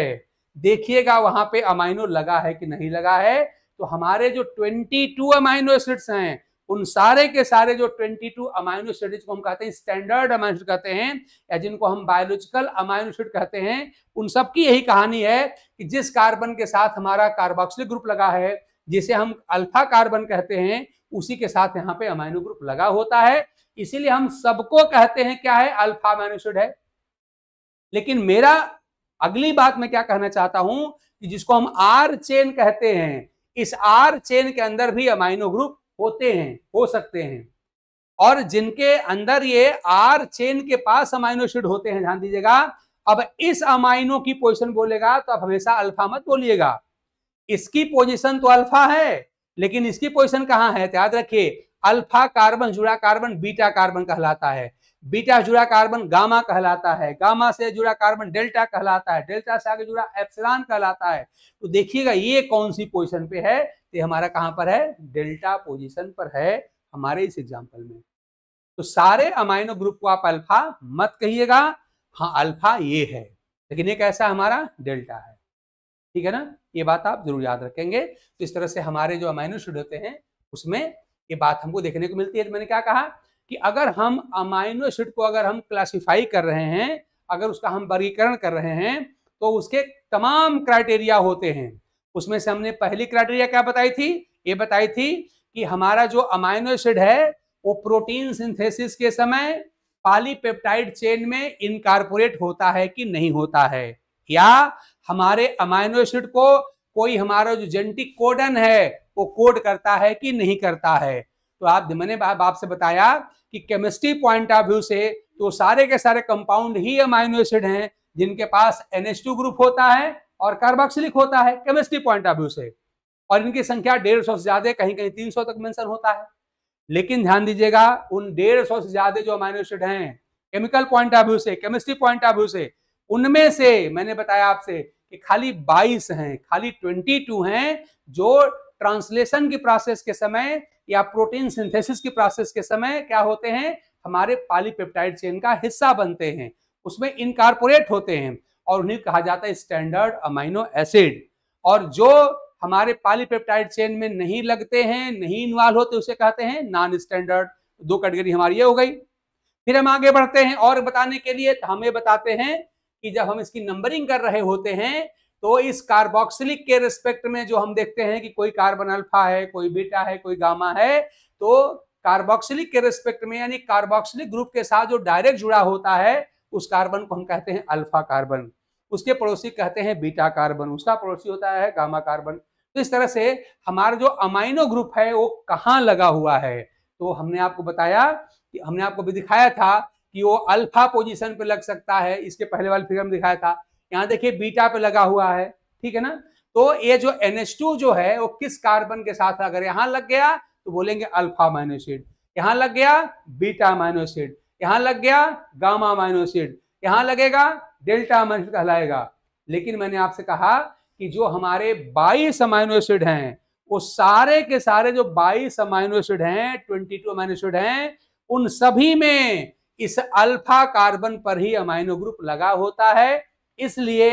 देखिएगा वहां पे अमाइनो लगा है कि नहीं लगा है तो हमारे जो 22 अमाइनो एसिड्स हैं उन सारे के सारे जो 22 अमाइनो एसिड को हम कहते हैं स्टैंडर्ड अमाइनो एसिड कहते हैं या जिनको हम बायोलॉजिकल अमाइनो एसिड कहते हैं उन सब की यही कहानी है कि जिस कार्बन के साथ हमारा कार्बोक्सिलिक ग्रुप लगा है जिसे हम अल्फा कार्बन कहते हैं उसी के साथ यहाँ पे अमाइनो ग्रुप लगा होता है इसीलिए हम सबको कहते हैं क्या है अल्फा अमाइनो एसिड है लेकिन मेरा अगली बात मैं क्या कहना चाहता हूं कि जिसको हम आर चेन कहते हैं इस आर चेन के अंदर भी अमाइनो ग्रुप होते हैं हो सकते हैं और जिनके अंदर ये आर चेन के पास अमाइनो एसिड होते हैं ध्यान दीजिएगा अब इस अमाइनो की पोजीशन बोलेगा तो आप हमेशा अल्फा मत बोलिएगा इसकी पोजीशन तो अल्फा है लेकिन इसकी पोजीशन कहाँ है तो याद रखिए अल्फा कार्बन जुड़ा कार्बन बीटा कार्बन कहलाता है बीटा से जुड़ा कार्बन गामा कहलाता है गामा से जुड़ा कार्बन डेल्टा कहलाता है डेल्टा से आगे जुड़ा एप्सिलॉन कहलाता है तो देखिएगा ये कौन सी पोजीशन पे है ये हमारा कहां पर है डेल्टा पोजीशन पर है हमारे इस एग्जाम्पल में तो सारे अमाइनो ग्रुप को आप अल्फा मत कहिएगा हाँ अल्फा ये है लेकिन ये कैसा हमारा डेल्टा है ठीक है ना ये बात आप जरूर याद रखेंगे तो इस तरह से हमारे जो अमाइनो शुड होते हैं उसमें ये बात हमको देखने को मिलती है तो मैंने क्या कहा कि अगर हम अमाइनो एसिड को अगर हम क्लासिफाई कर रहे हैं अगर उसका हम वर्गीकरण कर रहे हैं तो उसके तमाम क्राइटेरिया होते हैं उसमें से हमने पहली क्राइटेरिया क्या बताई थी ये बताई थी कि हमारा जो अमाइनो एसिड है वो प्रोटीन सिंथेसिस के समय पॉलीपेप्टाइड चेन में इनकारपोरेट होता है कि नहीं होता है या हमारे अमाइनो एसिड को कोई हमारा जो जेनेटिक कोडन है वो कोड करता है कि नहीं करता है तो आप मैंने आपसे बताया कि केमिस्ट्री पॉइंट ऑफ व्यू से तो सारे के सारे कंपाउंड ही अमाइनो एसिड हैं जिनके पास एनएस ग्रुप होता है और कार्बोक्सिलिक होता है केमिस्ट्री पॉइंट ऑफ व्यू से और इनकी संख्या डेढ़ सौ से ज्यादा कहीं कहीं तीन सौ तक मेंशन होता है लेकिन ध्यान दीजिएगा उन डेढ़ सौ से ज्यादा जो अमाइनो एसिड हैं केमिकल पॉइंट ऑफ व्यू से केमिस्ट्री पॉइंट ऑफ व्यू से उनमें से मैंने बताया आपसे कि खाली 22 हैं खाली 22 हैं जो ट्रांसलेशन की प्रोसेस के समय या प्रोटीन सिंथेसिस की प्रोसेस के समय क्या होते हैं हमारे पॉलीपेप्टाइड चेन का हिस्सा बनते हैं उसमें इनकारपोरेट होते हैं और उन्हें कहा जाता है स्टैंडर्ड अमाइनो एसिड और जो हमारे पॉलीपेप्टाइड चेन में नहीं लगते हैं नहीं इन्वॉल्व होते उसे कहते हैं नॉन स्टैंडर्ड दो कैटेगरी हमारी ये हो गई फिर हम आगे बढ़ते हैं और बताने के लिए तो हमें बताते हैं कि जब हम इसकी नंबरिंग कर रहे होते हैं तो इस कार्बोक्सिलिक के रिस्पेक्ट में जो हम देखते हैं कि कोई कार्बन अल्फा है कोई बीटा है कोई गामा है तो कार्बोक्सिलिक के रिस्पेक्ट में यानी कार्बोक्सिलिक ग्रुप के साथ जो डायरेक्ट जुड़ा होता है उस कार्बन को हम कहते हैं अल्फा कार्बन उसके पड़ोसी कहते हैं बीटा कार्बन उसका पड़ोसी होता है गामा कार्बन तो इस तरह से हमारा जो अमाइनो ग्रुप है वो कहाँ लगा हुआ है तो हमने आपको बताया कि हमने आपको भी दिखाया था कि वो अल्फा पोजीशन पे लग सकता है इसके पहले वाले फिगर में दिखाया था यहाँ देखिए बीटा पे लगा हुआ है ठीक है ना तो ये जो NH2 जो है वो किस कार्बन के साथ अगर यहाँ लग गया तो बोलेंगे अल्फा माइनोसिड यहाँ लग गया बीटा माइनोसिड यहाँ लग गया गामा माइनोसिड यहाँ लगेगा डेल्टा माइनोसिड कहलाएगा लेकिन मैंने आपसे कहा कि जो हमारे बाईस माइनोसिड हैं वो सारे के सारे जो बाईस अमाइनोसिड हैं टू माइनोसिड हैं उन सभी में इस अल्फा कार्बन पर ही अमाइनो ग्रुप लगा होता है इसलिए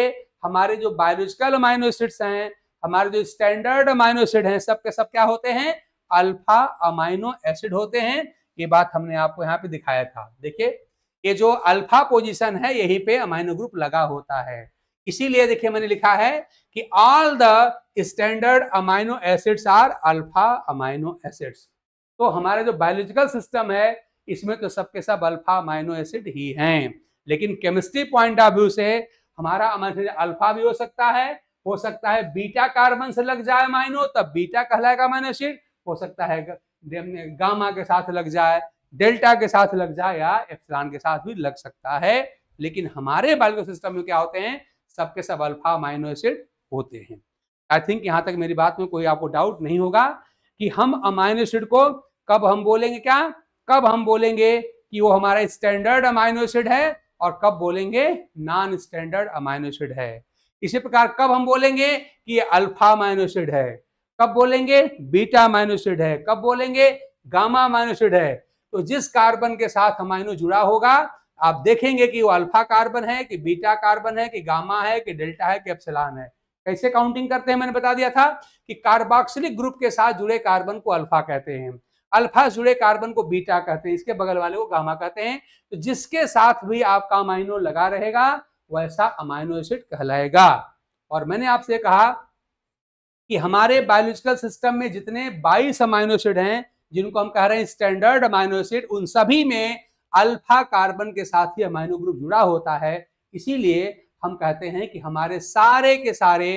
हमारे जो बायोलॉजिकल अमाइनो एसिड्स हैं हमारे जो स्टैंडर्ड अमाइनो एसिड हैं सब के सब क्या होते हैं अल्फा अमाइनो एसिड होते हैं ये बात हमने आपको यहाँ पे दिखाया था देखिए ये जो अल्फा पोजीशन है यहीं पे अमाइनो ग्रुप लगा होता है इसीलिए देखिए मैंने लिखा है कि all the standard amino acids are alpha amino acids तो हमारे जो बायोलॉजिकल सिस्टम है इसमें तो सबके सब अल्फा अमाइनो एसिड ही हैं लेकिन केमिस्ट्री पॉइंट ऑफ व्यू से हमारा अमाइनो अल्फा भी हो सकता है हो सकता है बीटा कार्बन से लग जाए अमाइनो तब बीटा कहलाएगा माइनोशीट हो सकता है गामा के साथ लग जाए डेल्टा के साथ लग जाए या एप्सिलॉन के साथ भी लग सकता है लेकिन हमारे बायो सिस्टम में क्या होते हैं सबके सब अल्फा अमाइनो एसिड होते हैं आई थिंक यहाँ तक मेरी बात में कोई आपको डाउट नहीं होगा कि हम अमाइनो एसिड को कब हम बोलेंगे क्या कब हम बोलेंगे कि वो हमारा स्टैंडर्ड अमाइनो एसिड है और कब बोलेंगे नॉन स्टैंडर्ड अमाइनोसिड है इसी प्रकार कब हम बोलेंगे कि ये अल्फा माइनोसिड है कब बोलेंगे बीटा माइनोसिड है कब बोलेंगे गामा माइनोसिड है तो जिस कार्बन के साथ अमाइनो जुड़ा होगा आप देखेंगे कि वो अल्फा कार्बन है कि बीटा कार्बन है कि गामा है कि डेल्टा है कि एप्सिलॉन है कैसे काउंटिंग करते हैं मैंने बता दिया था कि कार्बोक्सिलिक ग्रुप के साथ जुड़े कार्बन को अल्फा कहते हैं अल्फा जुड़े कार्बन को बीटा कहते हैं इसके बगल वाले को गामा कहते हैं तो जिसके साथ भी आपका अमाइनो लगा रहेगा वैसा अमाइनो एसिड कहलाएगा और मैंने आपसे कहा कि हमारे बायोलॉजिकल सिस्टम में जितने 22 अमाइनो एसिड हैं जिनको हम कह रहे हैं स्टैंडर्ड अमाइनो एसिड उन सभी में अल्फा कार्बन के साथ ही अमाइनो ग्रुप जुड़ा होता है इसीलिए हम कहते हैं कि हमारे सारे के सारे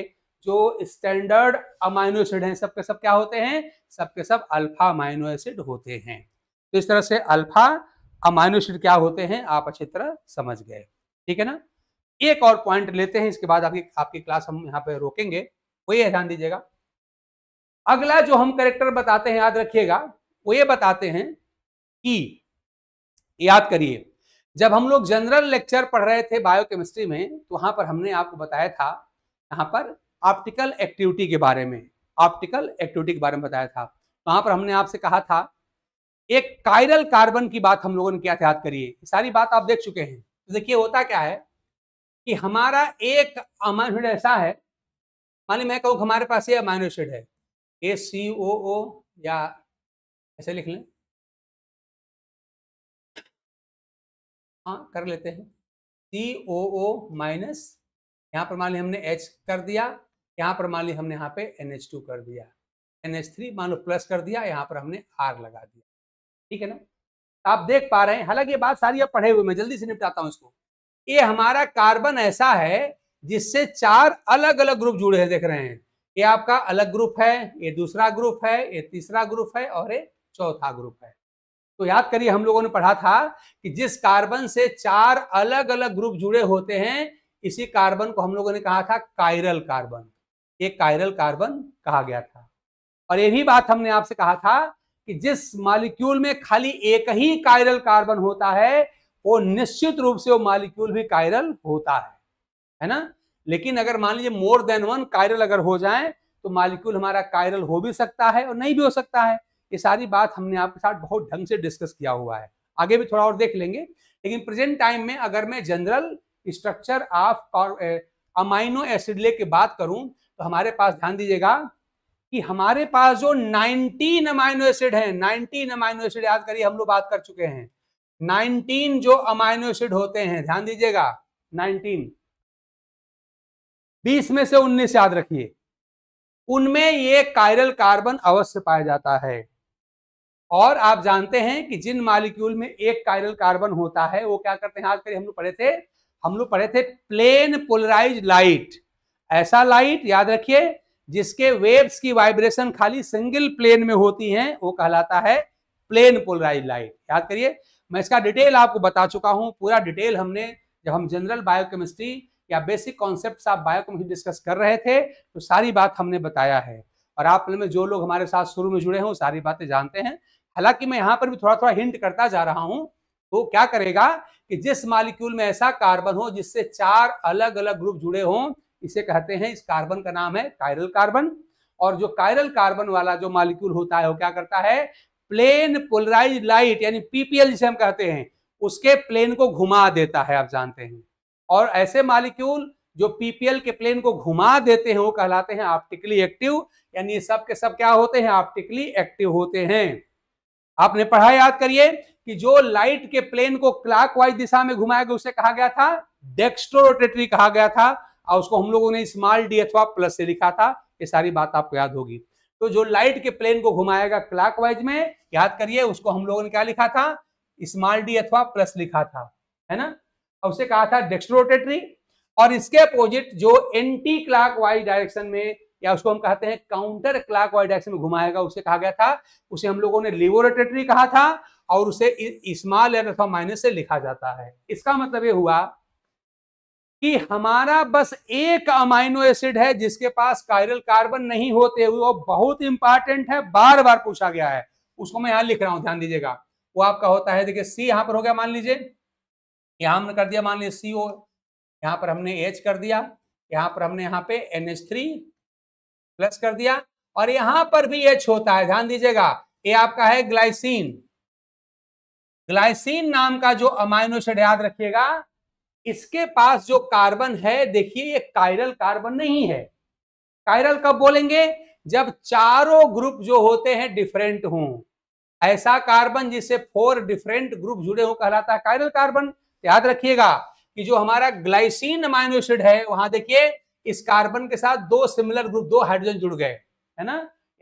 जो स्टैंडर्ड अमाइनो एसिड हैं सबके सब क्या होते हैं सबके सब अल्फा अमाइनो एसिड होते हैं तो इस तरह से अल्फा अमाइनो एसिड क्या होते हैं आप अच्छी तरह समझ गए ठीक है ना एक और पॉइंट लेते हैं इसके बाद आपकी आपकी क्लास हम यहाँ पे रोकेंगे वो ये ध्यान दीजिएगा अगला जो हम करेक्टर बताते हैं याद रखिएगा वो ये बताते हैं कि याद करिए जब हम लोग जनरल लेक्चर पढ़ रहे थे बायोकेमिस्ट्री में तो वहां पर हमने आपको बताया था यहाँ पर ऑप्टिकल एक्टिविटी के बारे में ऑप्टिकल एक्टिविटी के बारे में बताया था वहां पर हमने आपसे कहा था एक काइरल कार्बन की बात हम लोगों ने क्या याद करिए सारी बात आप देख चुके हैं तो देखिए होता क्या है कि हमारा एक अमाइनो ऐसा है मानी मैं कहूँ हमारे पास ये अमाइनो एसिड है ए सी ओ ओ या ऐसे लिख लें हाँ कर लेते हैं सी ओ ओ माइनस यहाँ पर मान ली हमने एच कर दिया यहाँ पर मान ली हमने यहाँ पे एन एच टू कर दिया एन एच थ्री मान लो प्लस कर दिया यहाँ पर हमने आर लगा दिया ठीक है ना तो आप देख पा रहे हैं हालांकि ये बात सारी आप पढ़े हुए मैं जल्दी से निपटाता हूँ इसको ये हमारा कार्बन ऐसा है जिससे चार अलग अलग ग्रुप जुड़े हैं देख रहे हैं ये आपका अलग ग्रुप है ये दूसरा ग्रुप है ये तीसरा ग्रुप है और ये चौथा ग्रुप है तो याद करिए हम लोगों ने पढ़ा था कि जिस कार्बन से चार अलग अलग ग्रुप जुड़े होते हैं इसी कार्बन को हम लोगों ने कहा था कायरल कार्बन एक कायरल कार्बन कहा गया था और यही बात हमने आपसे कहा था कि जिस मालिक्यूल में खाली एक ही कायरल कार्बन होता है वो निश्चित रूप से वो मालिक्यूल भी कायरल होता है है ना लेकिन अगर मान लीजिए मोर देन वन कायरल अगर हो जाए तो मालिक्यूल हमारा कायरल हो भी सकता है और नहीं भी हो सकता है ये सारी बात हमने आपके साथ बहुत ढंग से डिस्कस किया हुआ है आगे भी थोड़ा और देख लेंगे लेकिन प्रेजेंट टाइम में अगर मैं जनरल स्ट्रक्चर ऑफ अमाइनो एसिडले की बात करूं तो हमारे पास ध्यान दीजिएगा कि हमारे पास जो 19 अमाइनो एसिड है 19 अमाइनो एसिड याद करिए हम लोग बात कर चुके हैं 19 जो अमाइनो एसिड होते हैं ध्यान दीजिएगा 19 20 में से 19 याद रखिए उनमें ये कायरल कार्बन अवश्य पाया जाता है और आप जानते हैं कि जिन मालिक्यूल में एक कायरल कार्बन होता है वो क्या करते हैं आज करिए हम लोग पढ़े थे हम लोग पढ़े थे प्लेन पोलराइज लाइट ऐसा लाइट याद रखिए जिसके वेव्स की वाइब्रेशन खाली सिंगल प्लेन में होती हैं वो कहलाता है प्लेन पोलराइज लाइट याद करिए मैं इसका डिटेल आपको बता चुका हूं पूरा डिटेल हमने जब हम जनरल बायोकेमिस्ट्री या बेसिक कॉन्सेप्ट आप बायोकेमिस्ट्री डिस्कस कर रहे थे तो सारी बात हमने बताया है और आप में जो लोग हमारे साथ शुरू में जुड़े हैं वो सारी बातें जानते हैं हालांकि मैं यहाँ पर भी थोड़ा थोड़ा हिंट करता जा रहा हूँ तो क्या करेगा कि जिस मालिक्यूल में ऐसा कार्बन हो जिससे चार अलग अलग ग्रुप जुड़े हों इसे कहते हैं इस कार्बन का नाम है कायरल कार्बन और जो कायरल कार्बन वाला जो मालिक्यूल होता है वो क्या करता है प्लेन पोलराइज लाइट यानी पीपीएल जिसे हम कहते हैं उसके प्लेन को घुमा देता है आप जानते हैं और ऐसे मालिक्यूल जो पीपीएल के प्लेन को घुमा देते हैं वो कहलाते हैं ऑप्टिकली एक्टिव यानी सब के सब क्या होते हैं ऑप्टिकली एक्टिव होते हैं आपने पढ़ा याद करिए कि जो लाइट के प्लेन को क्लॉकवाइज दिशा में घुमाया गया उसे कहा गया था डेक्स्ट्रोरोटेटरी कहा गया था और उसको हम लोगों ने स्मॉल डी अथवा प्लस से लिखा था ये सारी बात आपको याद होगी तो जो लाइट के प्लेन को घुमाएगा क्लॉकवाइज में याद करिए उसको हम लोगों ने क्या लिखा था स्मॉल डी अथवा प्लस लिखा था है ना और उसे कहा था डेक्सट्रोटेटरी और इसके अपोजिट जो एंटी क्लाक वाइज डायरेक्शन में या उसको हम कहते हैं काउंटर क्लाक वाइज डायरेक्शन में घुमाएगा उसे कहा गया था उसे हम लोगों ने लिवोरेटेटरी कहा था और उसे स्मॉल एन अथवा माइनस से लिखा जाता है इसका मतलब ये हुआ कि हमारा बस एक अमाइनो एसिड है जिसके पास कायरल कार्बन नहीं होते हुए वो बहुत इंपॉर्टेंट है बार बार पूछा गया है उसको मैं यहां लिख रहा हूं ध्यान दीजिएगा वो आपका होता है देखिए सी यहां पर हो गया मान लीजिए यहां हमने कर दिया मान लीजिए सी ओ यहां पर हमने एच कर दिया यहां पर हमने यहां पे एन एच थ्री प्लस कर दिया और यहां पर भी एच होता है ध्यान दीजिएगा ये आपका है ग्लाइसिन ग्लाइसिन नाम का जो एसिड याद रखिएगा इसके पास जो कार्बन है देखिए ये कायरल कार्बन नहीं है कायरल कब बोलेंगे जब चारों ग्रुप जो होते हैं डिफरेंट हों ऐसा कार्बन जिससे फोर डिफरेंट ग्रुप जुड़े हो कहलाता है कायरल कार्बन याद रखिएगा कि जो हमारा ग्लाइसिन अमाइनो एसिड है वहां देखिए इस कार्बन के साथ दो सिमिलर ग्रुप दो हाइड्रोजन जुड़ गए है ना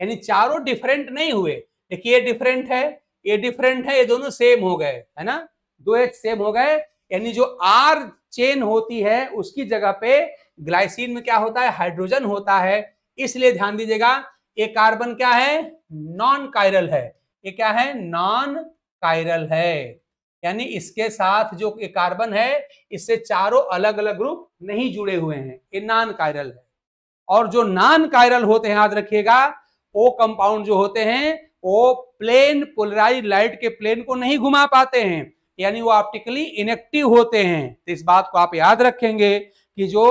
यानी चारों डिफरेंट नहीं हुए देखिए ये डिफरेंट है ये डिफरेंट है ये दोनों सेम हो गए है ना दो एच सेम हो गए यानी जो आर चेन होती है उसकी जगह पे ग्लाइसिन में क्या होता है हाइड्रोजन होता है इसलिए ध्यान दीजिएगा ये कार्बन क्या है नॉन कायरल है ये क्या है नॉन कायरल है यानी इसके साथ जो ये कार्बन है इससे चारों अलग अलग ग्रुप नहीं जुड़े हुए हैं ये नॉन कायरल है और जो नॉन कायरल होते हैं याद रखिएगा ओ कंपाउंड जो होते हैं वो प्लेन पोलराइज लाइट के प्लेन को नहीं घुमा पाते हैं यानी वो ऑप्टिकली इनेक्टिव होते हैं तो इस बात को आप याद रखेंगे कि जो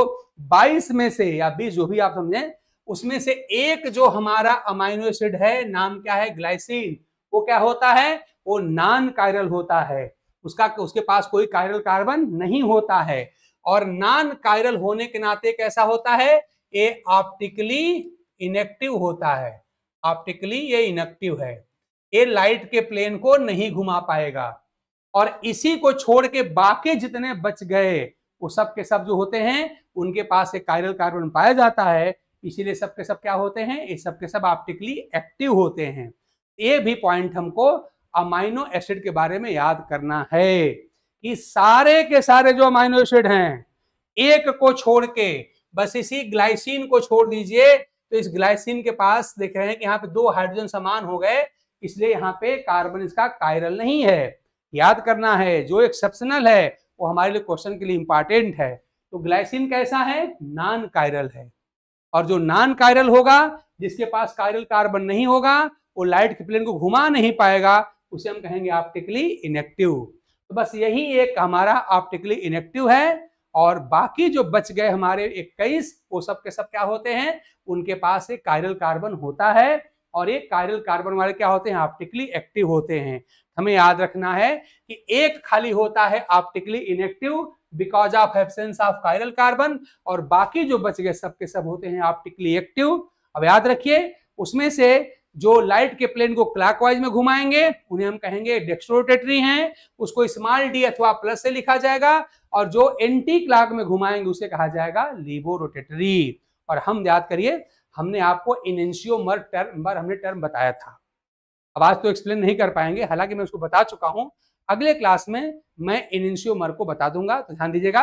22 में से या 20 जो भी आप समझें उसमें से एक जो हमारा अमाइनो एसिड है नाम क्या है ग्लाइसिन वो क्या होता है वो नॉन कायरल होता है उसका उसके पास कोई कायरल कार्बन नहीं होता है और नॉन कायरल होने के नाते कैसा होता है ये ऑप्टिकली इनेक्टिव होता है ऑप्टिकली ये इनेक्टिव है ये लाइट के प्लेन को नहीं घुमा पाएगा और इसी को छोड़ के बाकी जितने बच गए वो सब के सब जो होते हैं उनके पास एक कायरल कार्बन पाया जाता है इसीलिए सब के सब क्या होते हैं ये सब के सब ऑप्टिकली एक्टिव होते हैं ये भी पॉइंट हमको अमाइनो एसिड के बारे में याद करना है कि सारे के सारे जो अमाइनो एसिड हैं एक को छोड़ के बस इसी ग्लाइसिन को छोड़ दीजिए तो इस ग्लाइसिन के पास देख रहे हैं कि यहाँ पे दो हाइड्रोजन समान हो गए इसलिए यहाँ पे कार्बन इसका कायरल नहीं है याद करना है जो एक्सेप्शनल है वो हमारे लिए क्वेश्चन के लिए इंपॉर्टेंट है तो ग्लाइसिन कैसा है नॉन कायरल है और जो नॉन कायरल होगा जिसके पास कायरल कार्बन नहीं होगा वो लाइट के प्लेन को घुमा नहीं पाएगा उसे हम कहेंगे ऑप्टिकली इनेक्टिव तो बस यही एक हमारा ऑप्टिकली इनेक्टिव है और बाकी जो बच गए हमारे इक्कीस वो सब के सब क्या होते हैं उनके पास एक कायरल कार्बन होता है और एक कायरल कार्बन वाले क्या होते हैं ऑप्टिकली एक्टिव होते हैं हमें याद रखना है कि एक खाली होता है optically inactive because of absence of chiral carbon और बाकी जो बच गए सबके सब होते हैं ऑप्टिकली एक्टिव अब याद रखिए उसमें से जो लाइट के प्लेन को क्लॉकवाइज में घुमाएंगे उन्हें हम कहेंगे डेक्सट्रोटेटरी हैं उसको स्मॉल डी अथवा प्लस से लिखा जाएगा और जो एंटी क्लॉक में घुमाएंगे उसे कहा जाएगा लीवो रोटेटरी और हम याद करिए हमने आपको इनशियोमर टर्म पर हमने टर्म बताया था अब आज तो एक्सप्लेन नहीं कर पाएंगे हालांकि मैं उसको बता चुका हूं अगले क्लास में मैं इनिशियोमर को बता दूंगा तो ध्यान दीजिएगा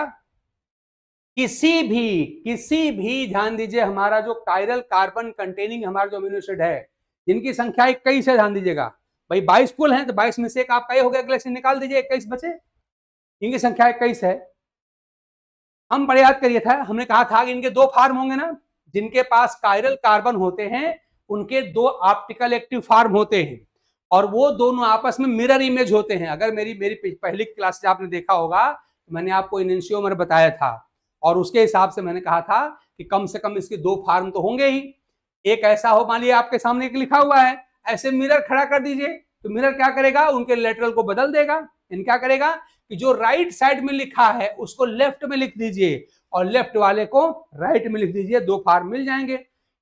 किसी भी किसी भी ध्यान दीजिए हमारा जो कायरल कार्बन कंटेनिंग हमारा जो अमीनोसिड है जिनकी संख्या इक्कीस से ध्यान दीजिएगा भाई बाईस कुल है तो बाईस में से एक आपका ये हो गया अगले से निकाल दीजिए इक्कीस बचे इनकी संख्या इक्कीस है हम बड़े याद करिए था हमने कहा था कि इनके दो फार्म होंगे ना जिनके पास कायरल कार्बन होते हैं उनके दो ऑप्टिकल एक्टिव फार्म होते हैं और वो दोनों आपस में मिरर इमेज होते हैं अगर मेरी मेरी पहली क्लास से आपने देखा होगा मैंने आपको इनशियोमर बताया था और उसके हिसाब से मैंने कहा था कि कम से कम इसके दो फार्म तो होंगे ही एक ऐसा हो मान लिया आपके सामने एक लिखा हुआ है ऐसे मिरर खड़ा कर दीजिए तो मिरर क्या करेगा उनके लेटरल को बदल देगा इन क्या करेगा कि जो राइट साइड में लिखा है उसको लेफ्ट में लिख दीजिए और लेफ्ट वाले को राइट में लिख दीजिए दो फार्म मिल जाएंगे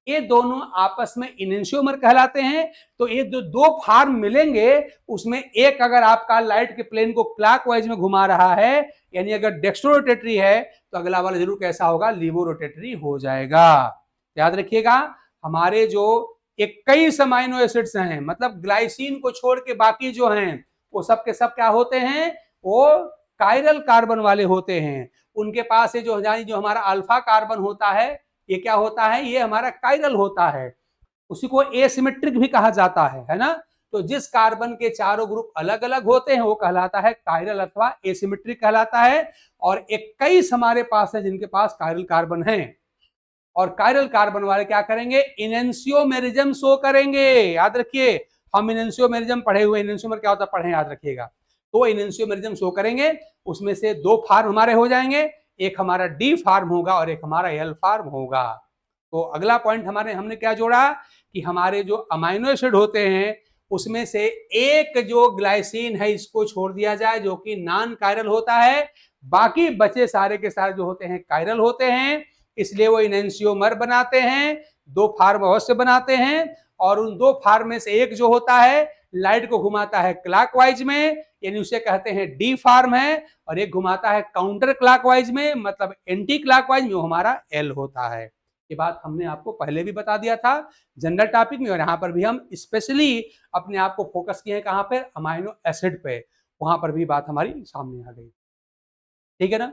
ये दोनों आपस में इनेंशियोमर कहलाते हैं तो ये जो दो फार्म मिलेंगे उसमें एक अगर आपका लाइट के प्लेन को क्लॉकवाइज में घुमा रहा है यानी अगर डेक्स्ट्रो रोटेटरी है तो अगला वाला जरूर कैसा होगा लिवो रोटेटरी हो जाएगा याद रखिएगा हमारे जो एक कई समाइनो एसिड्स हैं मतलब ग्लाइसिन को छोड़ के बाकी जो हैं वो सब के सब क्या होते हैं वो कायरल कार्बन वाले होते हैं उनके पास ये जो जो हमारा अल्फा कार्बन होता है ये क्या होता है ये हमारा कायरल होता है उसी को एसिमेट्रिक भी कहा जाता है है ना तो जिस कार्बन के चारों ग्रुप अलग अलग होते हैं वो कहलाता है कायरल अथवा एसिमेट्रिक कहलाता है और इक्कीस हमारे पास है जिनके पास कायरल कार्बन है और कायरल कार्बन वाले क्या करेंगे इनेंसियोमेरिज्म शो करेंगे याद रखिए हम इनेंसियोमेरिज्म पढ़े हुए इनेंसियोमर क्या होता है पढ़े याद रखिएगा तो इनेंसियोमेरिज्म शो करेंगे उसमें से दो फार्म हमारे हो जाएंगे एक हमारा डी फार्म होगा और एक हमारा एल फार्म होगा तो अगला पॉइंट हमारे हमने क्या जोड़ा कि हमारे जो अमाइनो एसिड होते हैं उसमें से एक जो ग्लाइसिन है इसको छोड़ दिया जाए जो कि नॉन कायरल होता है बाकी बचे सारे के सारे जो होते हैं कायरल होते हैं इसलिए वो इनेंसियोमर बनाते हैं दो फार्म अवश्य बनाते हैं और उन दो फार्म में से एक जो होता है लाइट को घुमाता है क्लॉकवाइज में यानी उसे कहते हैं डी फार्म है और एक घुमाता है काउंटर क्लॉकवाइज में मतलब एंटी क्लॉकवाइज में हमारा एल होता है ये बात हमने आपको पहले भी बता दिया था जनरल टॉपिक में और यहाँ पर भी हम स्पेशली अपने आप को फोकस किए हैं कहाँ पर अमाइनो एसिड पे वहां पर भी बात हमारी सामने आ गई ठीक है ना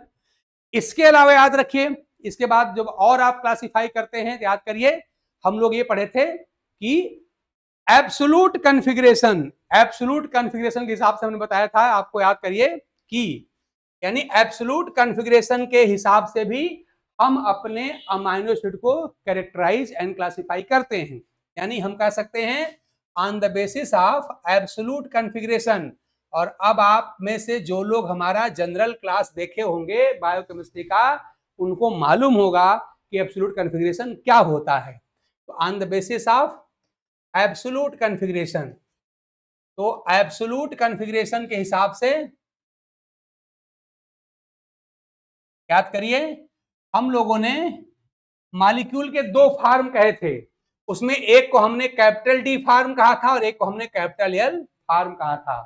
इसके अलावा याद रखिए इसके बाद जब और आप क्लासिफाई करते हैं तो याद करिए हम लोग ये पढ़े थे कि एब्सोलूट कन्फिग्रेशन एब्सोलूट कन्फिग्रेशन के हिसाब से हमने बताया था आपको याद करिए कि यानी एब्सोलूट कन्फिग्रेशन के हिसाब से भी हम अपने अमाइनो एसिड को कैरेक्टराइज एंड क्लासिफाई करते हैं यानी हम कह सकते हैं on the basis of absolute configuration और अब आप में से जो लोग हमारा जनरल क्लास देखे होंगे बायोकेमिस्ट्री का उनको मालूम होगा कि एब्सोलूट कन्फिग्रेशन क्या होता है तो on the basis of absolute configuration तो एब्सोलूट कॉन्फ़िगरेशन के हिसाब से याद करिए हम लोगों ने मालिक्यूल के दो फार्म कहे थे उसमें एक को हमने कैपिटल डी फार्म कहा था और एक को हमने कैपिटल एल फार्म कहा था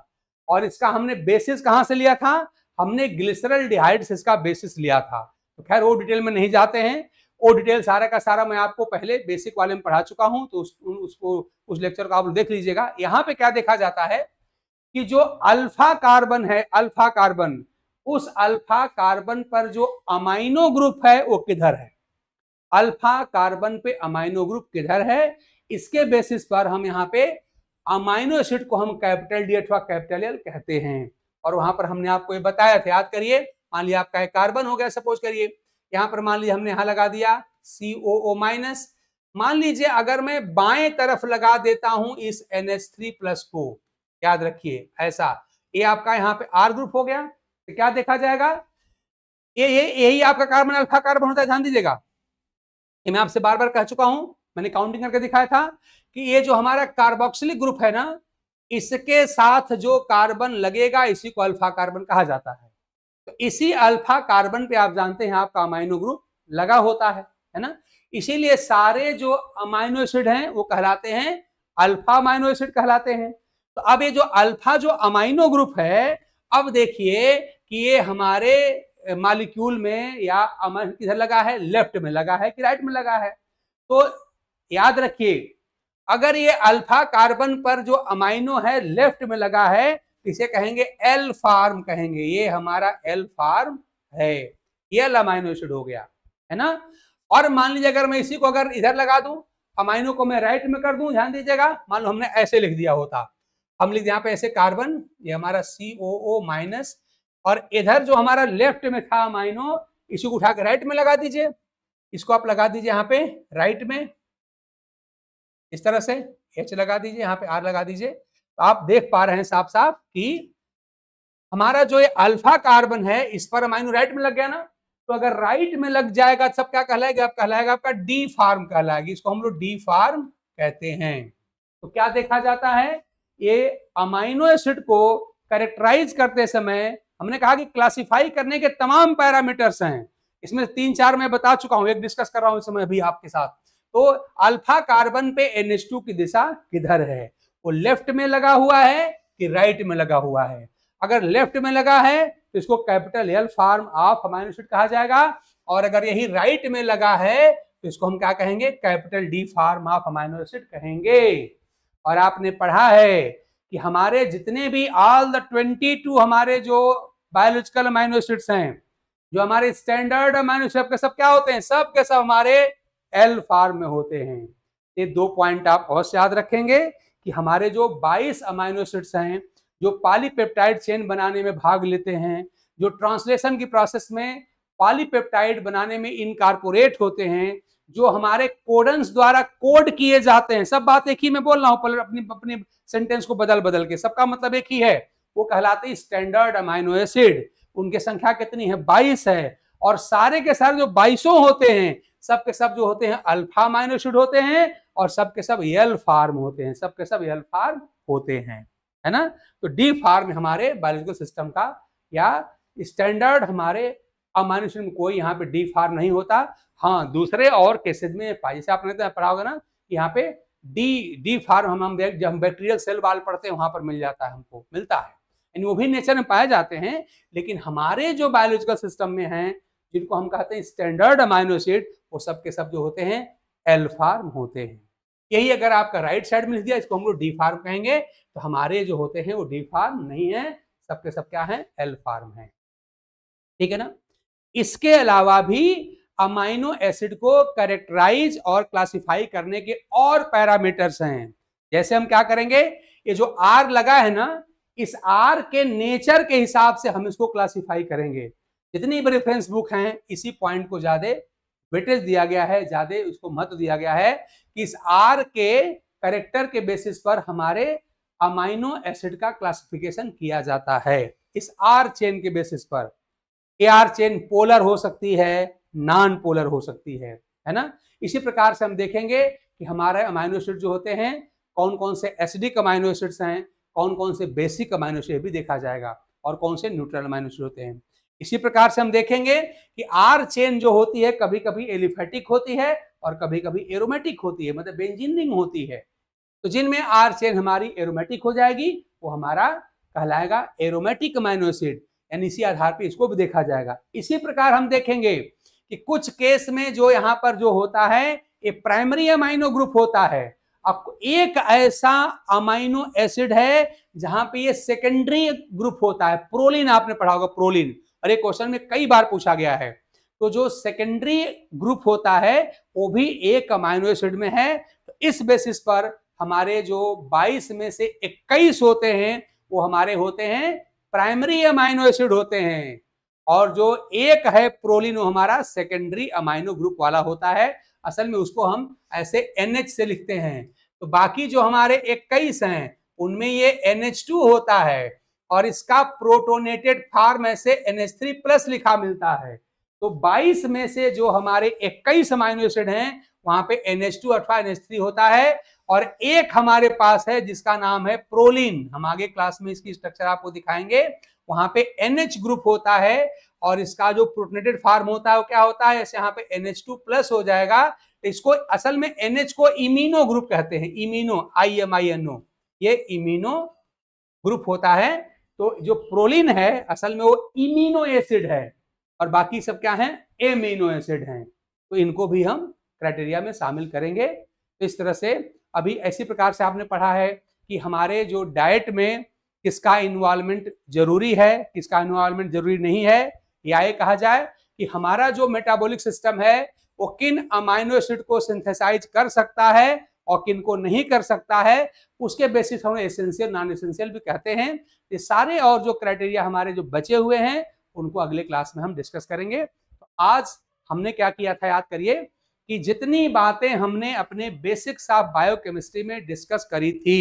और इसका हमने बेसिस कहां से लिया था हमने ग्लिसरल डिहाइड से इसका बेसिस लिया था तो खैर वो डिटेल में नहीं जाते हैं वो डिटेल सारा का सारा मैं आपको पहले बेसिक वाले में पढ़ा चुका हूं तो उस, उसको उस लेक्चर का आप देख लीजिएगा यहाँ पे क्या देखा जाता है कि जो अल्फा कार्बन है अल्फा कार्बन उस अल्फा कार्बन पर जो अमाइनो ग्रुप है वो किधर है अल्फा कार्बन पे अमाइनो ग्रुप किधर है इसके बेसिस पर हम यहाँ पे अमाइनो एसिड को हम कैपिटल डी अथवा कैपिटल एल कहते हैं और वहां पर हमने आपको ये बताया था याद करिए मान लिया आपका कार्बन हो गया सपोज करिए यहां पर मान लीजिए हमने यहां लगा दिया सी ओ ओ माइनस मान लीजिए अगर मैं बाएं तरफ लगा देता हूं इस एन एच थ्री प्लस को याद रखिए ऐसा ये आपका यहाँ पे आर ग्रुप हो गया तो क्या देखा जाएगा ये ये यही आपका कार्बन अल्फा कार्बन होता है ध्यान दीजिएगा ये मैं आपसे बार बार कह चुका हूं मैंने काउंटिंग करके दिखाया था कि ये जो हमारा कार्बोक्सिलिक ग्रुप है ना इसके साथ जो कार्बन लगेगा इसी को अल्फा कार्बन कहा जाता है तो इसी अल्फा कार्बन पे आप जानते हैं आपका अमाइनो ग्रुप लगा होता है है ना इसीलिए सारे जो अमाइनो एसिड हैं वो कहलाते हैं अल्फा अमाइनो एसिड कहलाते हैं तो अब ये जो अल्फा जो अमाइनो ग्रुप है अब देखिए कि ये हमारे मालिक्यूल में या किधर लगा है लेफ्ट में लगा है कि राइट में लगा है तो याद रखिए अगर ये अल्फा कार्बन पर जो अमाइनो है लेफ्ट में लगा है इसे कहेंगे एल फार्म कहेंगे ये हमारा एल फार्म है ये एल अमाइनो एसिड हो गया है ना और मान लीजिए अगर मैं इसी को अगर इधर लगा दूं अमाइनो को मैं राइट में कर दूं ध्यान दीजिएगा मान लो हमने ऐसे लिख दिया होता हम लिख यहाँ पे ऐसे कार्बन ये हमारा सी ओ ओ माइनस और इधर जो हमारा लेफ्ट में था अमाइनो इसी को उठा राइट में लगा दीजिए इसको आप लगा दीजिए यहाँ पे राइट में इस तरह से एच लगा दीजिए यहाँ पे आर लगा दीजिए आप देख पा रहे हैं साफ साफ कि हमारा जो ये अल्फा कार्बन है इस पर अमाइनो राइट में लग गया ना तो अगर राइट में लग जाएगा सब क्या कहलाएगा आप कहलाएगा आपका डी फार्म कहलाएगी इसको हम लोग डी फार्म कहते हैं तो क्या देखा जाता है ये अमाइनो एसिड को करेक्टराइज करते समय हमने कहा कि क्लासिफाई करने के तमाम पैरामीटर्स हैं इसमें तीन चार मैं बता चुका हूं एक डिस्कस कर रहा हूं इस समय अभी आपके साथ तो अल्फा कार्बन पे एन की दिशा किधर है वो लेफ्ट में लगा हुआ है कि राइट में लगा हुआ है अगर लेफ्ट में लगा है तो इसको capital L form of amino acid कहा जाएगा और अगर यही राइट में लगा है तो इसको हम क्या कहेंगे capital D form of amino acid कहेंगे और आपने पढ़ा है कि हमारे जितने भी ऑल द ट्वेंटी टू हमारे जो बायोलॉजिकल अमाइनो एसिड्स हैं जो हमारे स्टैंडर्ड अमाइनो एसिड के सब क्या होते हैं सब के सब हमारे एल फार्म में होते हैं ये दो पॉइंट आप और याद रखेंगे कि हमारे जो 22 अमाइनो एसिड्स हैं जो पॉलीपेप्टाइड चेन बनाने में भाग लेते हैं जो ट्रांसलेशन की प्रोसेस में पॉलीपेप्टाइड बनाने में इनकारपोरेट होते हैं जो हमारे कोडन्स द्वारा कोड किए जाते हैं सब बात एक ही में बोल रहा हूँ अपनी अपनी सेंटेंस को बदल बदल के सबका मतलब एक ही है वो कहलाते हैं स्टैंडर्ड अमाइनो एसिड उनकी संख्या कितनी है बाईस है और सारे के सारे जो बाईसों होते हैं सब के सब जो होते हैं अल्फा अमाइनो एसिड होते हैं और सब के सब यल फार्म होते हैं सब के सब यल फार्म होते हैं है ना तो डी फार्म हमारे बायोलॉजिकल सिस्टम का या स्टैंडर्ड हमारे अमानुष्य में कोई यहाँ पे डी फार्म नहीं होता हाँ दूसरे और केसेज में जैसे आपने तो पढ़ा होगा ना यहाँ पे डी डी फार्म हम हम जब हम बैक्टीरियल सेल वाल पढ़ते हैं वहाँ पर मिल जाता है हमको मिलता है यानी वो भी नेचर में पाए जाते हैं लेकिन हमारे जो बायोलॉजिकल सिस्टम में हैं जिनको हम कहते हैं स्टैंडर्ड अमाइनोसिड वो सब के सब जो होते हैं एल्फार्म होते हैं यही अगर आपका राइट साइड में लिख दिया इसको हम लोग डी फार्म कहेंगे तो हमारे जो होते हैं वो डी फार्म नहीं है सबके सब क्या है एल फार्म है ठीक है ना इसके अलावा भी अमाइनो एसिड को करेक्टराइज और क्लासिफाई करने के और पैरामीटर्स हैं जैसे हम क्या करेंगे ये जो आर लगा है ना इस आर के नेचर के हिसाब से हम इसको क्लासिफाई करेंगे जितनी भी रेफरेंस बुक हैं इसी पॉइंट को ज्यादा वेटेज दिया गया है ज्यादा उसको महत्व दिया गया है कि इस आर के करेक्टर के बेसिस पर हमारे अमाइनो एसिड का क्लासिफिकेशन किया जाता है इस आर चेन के बेसिस पर ए आर चेन पोलर हो सकती है नॉन पोलर हो सकती है है ना इसी प्रकार से हम देखेंगे कि हमारे अमाइनो एसिड जो होते हैं कौन कौन से एसिडिक अमाइनो एसिड्स हैं कौन कौन से बेसिक अमाइनो एसिड भी देखा जाएगा और कौन से न्यूट्रल अमाइनो एसिड होते हैं इसी प्रकार से हम देखेंगे कि आर चेन जो होती है कभी कभी एलिफेटिक होती है और कभी कभी एरोमेटिक होती है मतलब बेंजिन होती है तो जिनमें आर चेन हमारी एरोमेटिक हो जाएगी वो हमारा कहलाएगा एरोमेटिक माइनोसिड यानी इसी आधार पर इसको भी देखा जाएगा इसी प्रकार हम देखेंगे कि कुछ केस में जो यहाँ पर जो होता है ये प्राइमरी अमाइनो ग्रुप होता है अब एक ऐसा अमाइनो एसिड है जहां पे ये सेकेंडरी ग्रुप होता है प्रोलिन आपने पढ़ा होगा प्रोलिन और ये क्वेश्चन में कई बार पूछा गया है तो जो सेकेंडरी ग्रुप होता है वो भी एक अमाइनो एसिड में है तो इस बेसिस पर हमारे जो 22 में से 21 होते हैं वो हमारे होते हैं प्राइमरी अमाइनो एसिड होते हैं और जो एक है प्रोलिन वो हमारा सेकेंडरी अमाइनो ग्रुप वाला होता है असल में उसको हम ऐसे एन से लिखते हैं तो बाकी जो हमारे इक्कीस हैं उनमें ये एन होता है और इसका प्रोटोनेटेड ऐसे एन से NH3 प्लस लिखा मिलता है तो 22 में से जो हमारे 21 अमाइनो एसिड हैं वहां पे NH2 अथवा NH3 होता है और एक हमारे पास है जिसका नाम है प्रोलिन हम आगे क्लास में इसकी स्ट्रक्चर आपको दिखाएंगे वहां पे NH ग्रुप होता है और इसका जो प्रोटोनेटेड फार्म होता है वो क्या होता है ऐसे यहाँ पे NH2 प्लस हो जाएगा तो इसको असल में NH को इमिनो ग्रुप कहते हैं imino I M I N O ये इमिनो ग्रुप होता है तो जो प्रोलिन है असल में वो इमिनो एसिड है और बाकी सब क्या है एमिनो एसिड हैं तो इनको भी हम क्राइटेरिया में शामिल करेंगे तो इस तरह से अभी ऐसी प्रकार से आपने पढ़ा है कि हमारे जो डाइट में किसका इन्वॉल्वमेंट जरूरी है किसका इन्वॉल्वमेंट जरूरी नहीं है या ये कहा जाए कि हमारा जो मेटाबॉलिक सिस्टम है वो किन अमाइनो एसिड को सिंथेसाइज कर सकता है और किन को नहीं कर सकता है उसके बेसिस हम एसेंशियल नॉन एसेंशियल भी कहते हैं ये सारे और जो क्राइटेरिया हमारे जो बचे हुए हैं उनको अगले क्लास में हम डिस्कस करेंगे तो आज हमने क्या किया था याद करिए कि जितनी बातें हमने अपने बेसिक्स ऑफ बायोकेमिस्ट्री में डिस्कस करी थी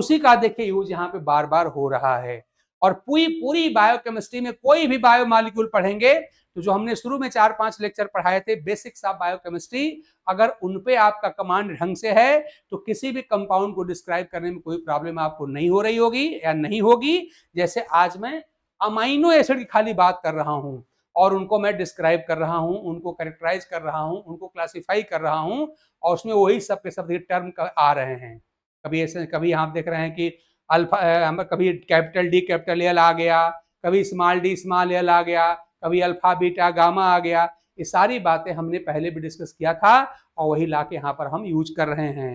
उसी का देखिए यूज यहाँ पे बार बार हो रहा है और पूरी पूरी बायोकेमिस्ट्री में कोई भी बायो मालिक्यूल पढ़ेंगे तो जो हमने शुरू में चार पांच लेक्चर पढ़ाए थे बेसिक्स ऑफ बायोकेमिस्ट्री अगर उन पे आपका कमांड ढंग से है तो किसी भी कंपाउंड को डिस्क्राइब करने में कोई प्रॉब्लम आपको नहीं हो रही होगी या नहीं होगी जैसे आज मैं अमाइनो एसिड की खाली बात कर रहा हूँ और उनको मैं डिस्क्राइब कर रहा हूँ उनको करेक्टराइज कर रहा हूँ उनको क्लासीफाई कर रहा हूँ और उसमें वही सब के सब टर्म आ रहे हैं कभी ऐसे कभी आप देख रहे हैं कि अल्फा हम कभी कैपिटल डी कैपिटल एल आ गया कभी स्मॉल डी स्मॉल एल आ गया कभी अल्फा बीटा गामा आ गया ये सारी बातें हमने पहले भी डिस्कस किया था और वही ला के यहाँ पर हम यूज कर रहे हैं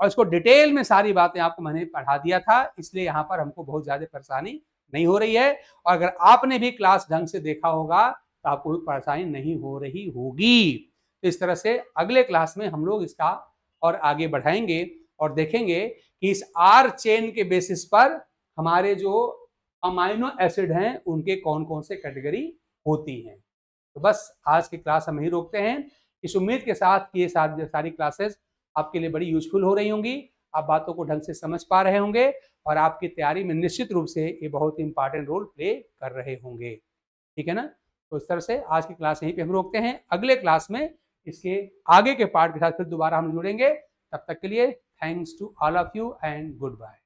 और इसको डिटेल में सारी बातें आपको मैंने पढ़ा दिया था इसलिए यहाँ पर हमको बहुत ज़्यादा परेशानी नहीं हो रही है और अगर आपने भी क्लास ढंग से देखा होगा तो आपको भी परेशानी नहीं हो रही होगी इस तरह से अगले क्लास में हम लोग इसका और आगे बढ़ाएंगे और देखेंगे कि इस आर चेन के बेसिस पर हमारे जो अमाइनो एसिड हैं उनके कौन कौन से कैटेगरी होती हैं तो बस आज की क्लास हम यही रोकते हैं इस उम्मीद के साथ कि ये सारी क्लासेस आपके लिए बड़ी यूजफुल हो रही होंगी आप बातों को ढंग से समझ पा रहे होंगे और आपकी तैयारी में निश्चित रूप से ये बहुत ही इंपॉर्टेंट रोल प्ले कर रहे होंगे ठीक है ना तो इस तरह से आज की क्लास यहीं पे हम रोकते हैं अगले क्लास में इसके आगे के पार्ट के साथ फिर दोबारा हम जुड़ेंगे तब तक के लिए Thanks to all of you and goodbye.